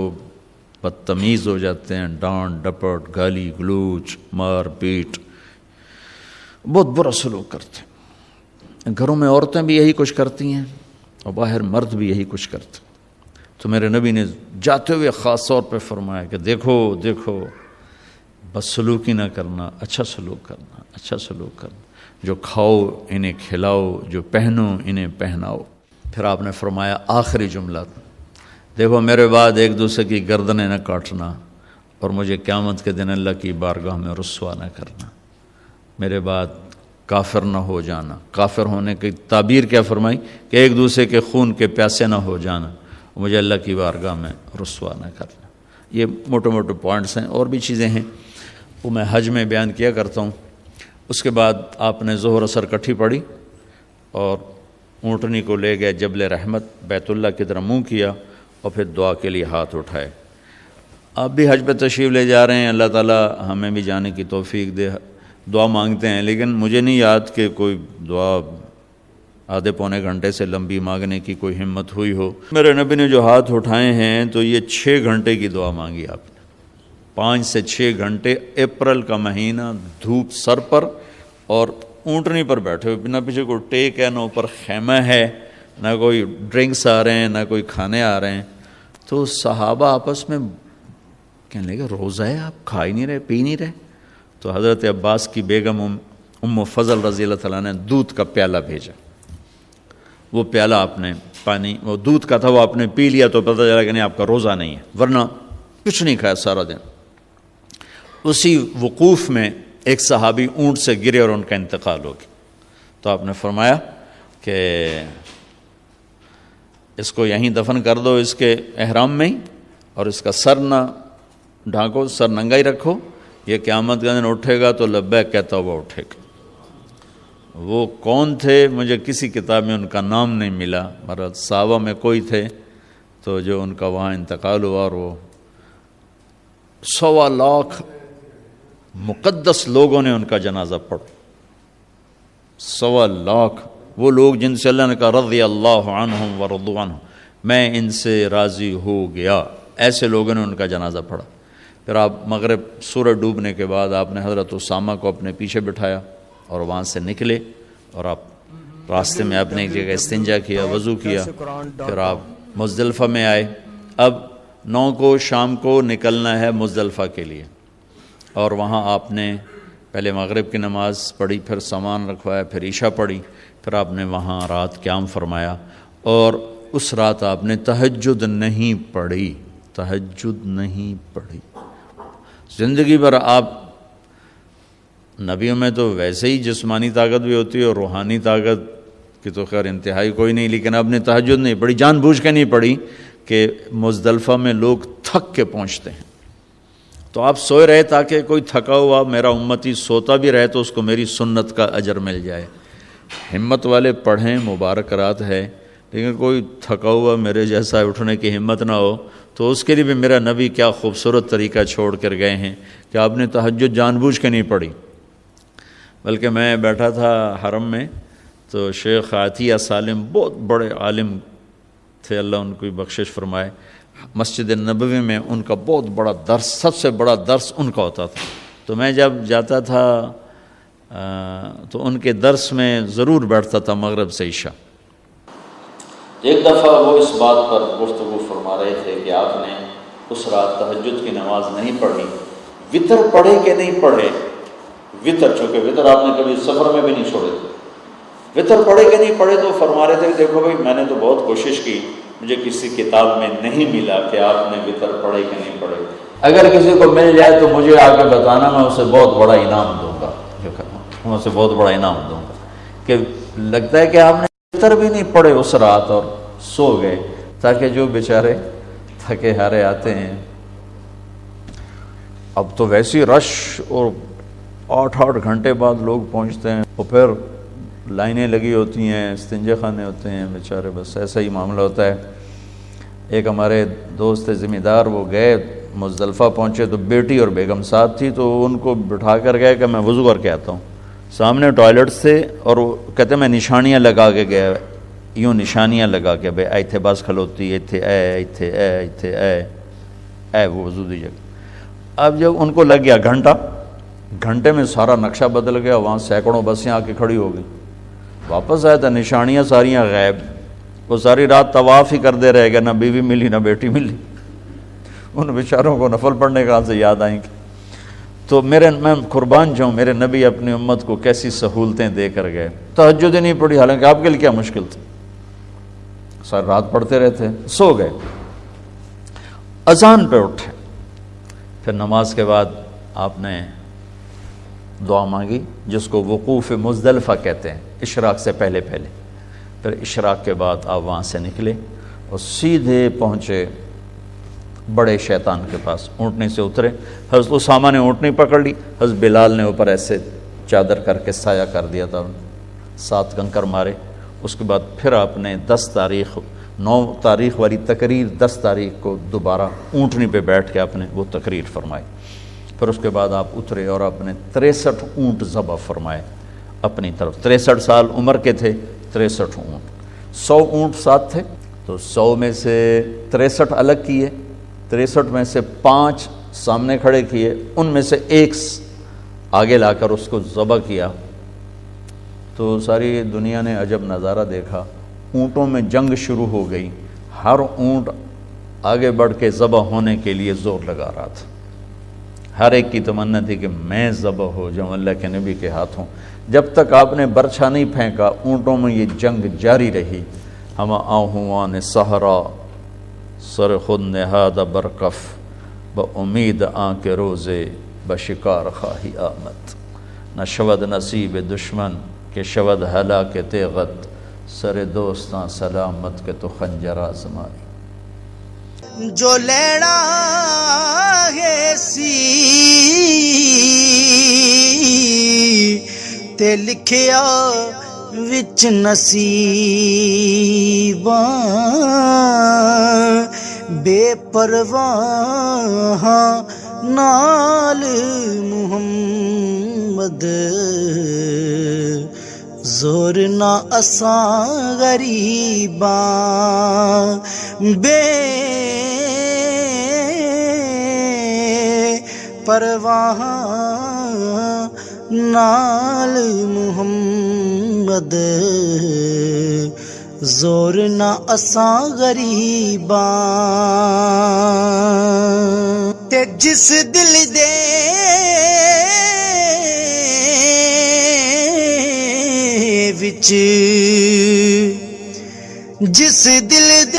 बदतमीज़ हो जाते हैं डांट डपट गाली गलूच मार पीट बहुत बुरा सलूक करते हैं घरों में औरतें भी यही कुछ करती हैं और बाहर मर्द भी यही कुछ करते हैं तो मेरे नबी ने जाते हुए ख़ास तौर पर फरमाया कि देखो देखो बस सलूक ही ना करना अच्छा सलूक करना अच्छा सलूक करना जो खाओ इन्हें खिलाओ जो पहनो इन्हें पहनाओ फिर आपने फरमाया आखिरी जुमला देखो मेरे बाद एक दूसरे की गर्दनें न काटना और मुझे क़्यामत के दिन अल्लाह की बारगाह में रसवा न करना मेरे बाद काफिर ना हो जाना काफिर होने की ताबीर क्या फरमाई कि एक दूसरे के खून के प्यासे ना हो जाना मुझे अल्लाह की वारगाह में रसवा ना करना ये मोटे मोटे पॉइंट्स हैं और भी चीज़ें हैं वो मैं हज में बयान किया करता हूँ उसके बाद आपने जोहर असर कट्ठी पढ़ी और ऊँटनी को ले गए जबल रहमत बैतुल्ला की तरह मुँह किया और फिर दुआ के लिए हाथ उठाए आप भी हज पर तशरीफ़ ले जा रहे हैं अल्लाह ताला हमें भी जाने की तोफ़ी दे दुआ मांगते हैं लेकिन मुझे नहीं याद कि कोई दुआ आधे पौने घंटे से लंबी मांगने की कोई हिम्मत हुई हो मेरे नबी ने जो हाथ उठाए हैं तो ये छः घंटे की दुआ मांगी आपने पाँच से छः घंटे अप्रैल का महीना धूप सर पर और ऊँटनी पर बैठे हुए बिना पीछे कोई टेक है ना ऊपर खेमा है ना कोई ड्रिंक्स आ रहे हैं ना कोई खाने आ रहे हैं तो सहाबा आपस में कहने लगे रोज़ा है आप खा ही नहीं रहे पी नहीं रहे तो हज़रत अब्बास की बेगम उम, उम फ़ज़ल रज़ी तला ने दूध का प्याला भेजा वो प्याला आपने पानी वो दूध का था वो आपने पी लिया तो पता चला कि नहीं आपका रोज़ा नहीं है वरना कुछ नहीं खाया सारा दिन उसी वकूफ़ में एक सहाबी ऊँट से गिरे और उनका इंतकाल हो गया तो आपने फरमाया कि इसको यहीं दफन कर दो इसके अहराम में ही और इसका सर ना ढाँको सर नंगा ही रखो ये क़्यामत का दिन उठेगा तो लब्बैक कहता हुआ उठेगा वो कौन थे मुझे किसी किताब में उनका नाम नहीं मिला मगर सावा में कोई थे तो जो उनका वहाँ इंतकाल हुआ और वो सवा लाख मुकद्दस लोगों ने उनका जनाजा पढ़ा सवा लाख वो लोग जिनसे अल्लाह ने कहा रज़ी अल्लाह व रदुआन मैं इनसे राज़ी हो गया ऐसे लोगों ने उनका जनाजा पढ़ा फिर आप मगरब सूरज डूबने के बाद आपने हज़रत उसामा को अपने पीछे बिठाया और वहाँ से निकले और आप रास्ते में आपने एक जगह इस्तिंजा किया वज़ू किया फिर आप मुजल्फ़ा में आए अब नौ को शाम को निकलना है मुजल्फ़ा के लिए और वहाँ आपने पहले मगरब की नमाज़ पढ़ी फिर सामान रखवाया फिर ईशा पढ़ी फिर आपने वहाँ रात क्याम फरमाया और उस रात आपने तहजद नहीं पढ़ी तहजद नहीं पढ़ी ज़िंदगी भर आप नबियों में तो वैसे ही जिसमानी ताकत भी होती है और रूहानी ताकत की तो खैर इंतहाई कोई नहीं लेकिन आपने तहजद नहीं पढ़ी जानबूझ के नहीं पढ़ी कि मुजदलफ़ा में लोग थक के पहुँचते हैं तो आप सोए रहे ताकि कोई थका हुआ मेरा उम्मती सोता भी रहे तो उसको मेरी सुन्नत का अजर मिल जाए हिम्मत वाले पढ़ें मुबारक रात है लेकिन कोई थका हुआ मेरे जैसा उठने की हिम्मत ना हो तो उसके लिए भी मेरा नबी क्या खूबसूरत तरीका छोड़ कर गए हैं कि आपने तहजद जानबूझ के नहीं पढ़ी बल्कि मैं बैठा था हरम में तो शेख आतिया सालिम बहुत बड़े आलिम थे अल्लाह उनको बख्शिश फरमाए मस्जिद नबवी में उनका बहुत बड़ा दर्स सबसे बड़ा दर्स उनका होता था तो मैं जब जाता था तो उनके दर्स में ज़रूर बैठता था मगरब से ईशा एक दफ़ा वो इस बात पर गुफ्तु फरमा रहे थे कि आपने उस रात तहजद की नमाज नहीं पढ़ी वितर पढ़े कि नहीं पढ़े वितर चूँकि वितर आपने कभी सफ़र में भी नहीं छोड़े वितर पढ़े कि नहीं पढ़े तो फरमा रहे थे कि देखो भाई मैंने तो बहुत कोशिश की मुझे किसी किताब में नहीं मिला कि आपने वितर पढ़े कि नहीं पढ़े अगर किसी को मिल जाए तो मुझे आके बताना मैं उसे बहुत बड़ा इनाम दूंगा जो मैं उसे बहुत बड़ा इनाम दूंगा कि लगता है कि आपने वितर भी नहीं पढ़े उस रात और सो गए ताकि जो बेचारे थके हारे आते हैं अब तो वैसी रश और आठ आठ घंटे बाद लोग पहुंचते हैं और फिर लाइनें लगी होती हैं इस्तंजा खाने होते हैं बेचारे बस ऐसा ही मामला होता है एक हमारे दोस्त ज़िम्मेदार वो गए मुजलफ़ा पहुँचे तो बेटी और बेगम साहब थी तो उनको बिठा कर गए कि मैं वज़ू करके आता हूँ सामने टॉयलेट्स थे और कहते मैं निशानियाँ लगा के गया यूँ निशानियाँ लगा के भाई इतने बस खलोती इतने ऐ इतने ऐ इतने ऐ ऐ वो वजू दी जगह अब जब उनको लग गया घंटा घंटे में सारा नक्शा बदल गया वहाँ सैकड़ों बसें आके खड़ी हो गई वापस आया था निशानियाँ सारियाँ गायब वो सारी रात तवाफ़ ही करते रह गए ना बीवी मिली ना बेटी मिली उन बेचारों को नफल पढ़ने कहाँ से याद आएंगे तो मेरे मैं कुर्बान जाऊँ मेरे नबी अपनी उम्मत को कैसी सहूलतें दे कर गए ही नहीं पड़ी हालांकि आपके लिए क्या मुश्किल थी सारी रात पढ़ते रहते सो गए अजान पे उठे फिर नमाज के बाद आपने दुआ मांगी जिसको वकूफ़ मुजदलफ़ा कहते हैं इशराक से पहले पहले फिर इशराक के बाद आप वहाँ से निकले और सीधे पहुँचे बड़े शैतान के पास ऊँटनी से उतरे हज़रत उसामा ने ऊँटनी पकड़ ली हज़रत बिलाल ने ऊपर ऐसे चादर करके साया कर दिया था सात कंकर मारे उसके बाद फिर आपने दस तारीख नौ तारीख वाली तकरीर दस तारीख को दोबारा ऊँटनी पे बैठ के आपने वो तकरीर फरमाई फिर उसके बाद आप उतरे और आपने तिरसठ ऊँट ज़बा फरमाए अपनी तरफ तिरसठ साल उम्र के थे तिरसठ ऊँट सौ ऊँट साथ थे तो सौ में से तिरसठ अलग किए तिरसठ में से पाँच सामने खड़े किए उनमें से एक आगे लाकर उसको ज़बह किया तो सारी दुनिया ने अजब नज़ारा देखा ऊँटों में जंग शुरू हो गई हर ऊँट आगे बढ़ के ज़बह होने के लिए ज़ोर लगा रहा था हर एक की तमन्ना थी कि मैं ज़बह हो जाऊँ अल्लाह के नबी के हाथों जब तक आपने बरछा नहीं फेंका ऊँटों में ये जंग जारी रही हम आहुआ ने सहरा सर खुद नहाद बरकफ़ ब उम्मीद आँ के रोज़े ब शिकार खाही आमद न शवद नसीब दुश्मन के शवद हला के तेगत सर दोस्तां सलामत के तो खंजर आजमाई जो लेना है सी ते लिखिया विच नसीब बेपरवा नाल मुहम्मद زور نا اسا غریبا بے پرواہ نال محمد زور نا اسا غریبا تے جس دل دے विच जिस दिल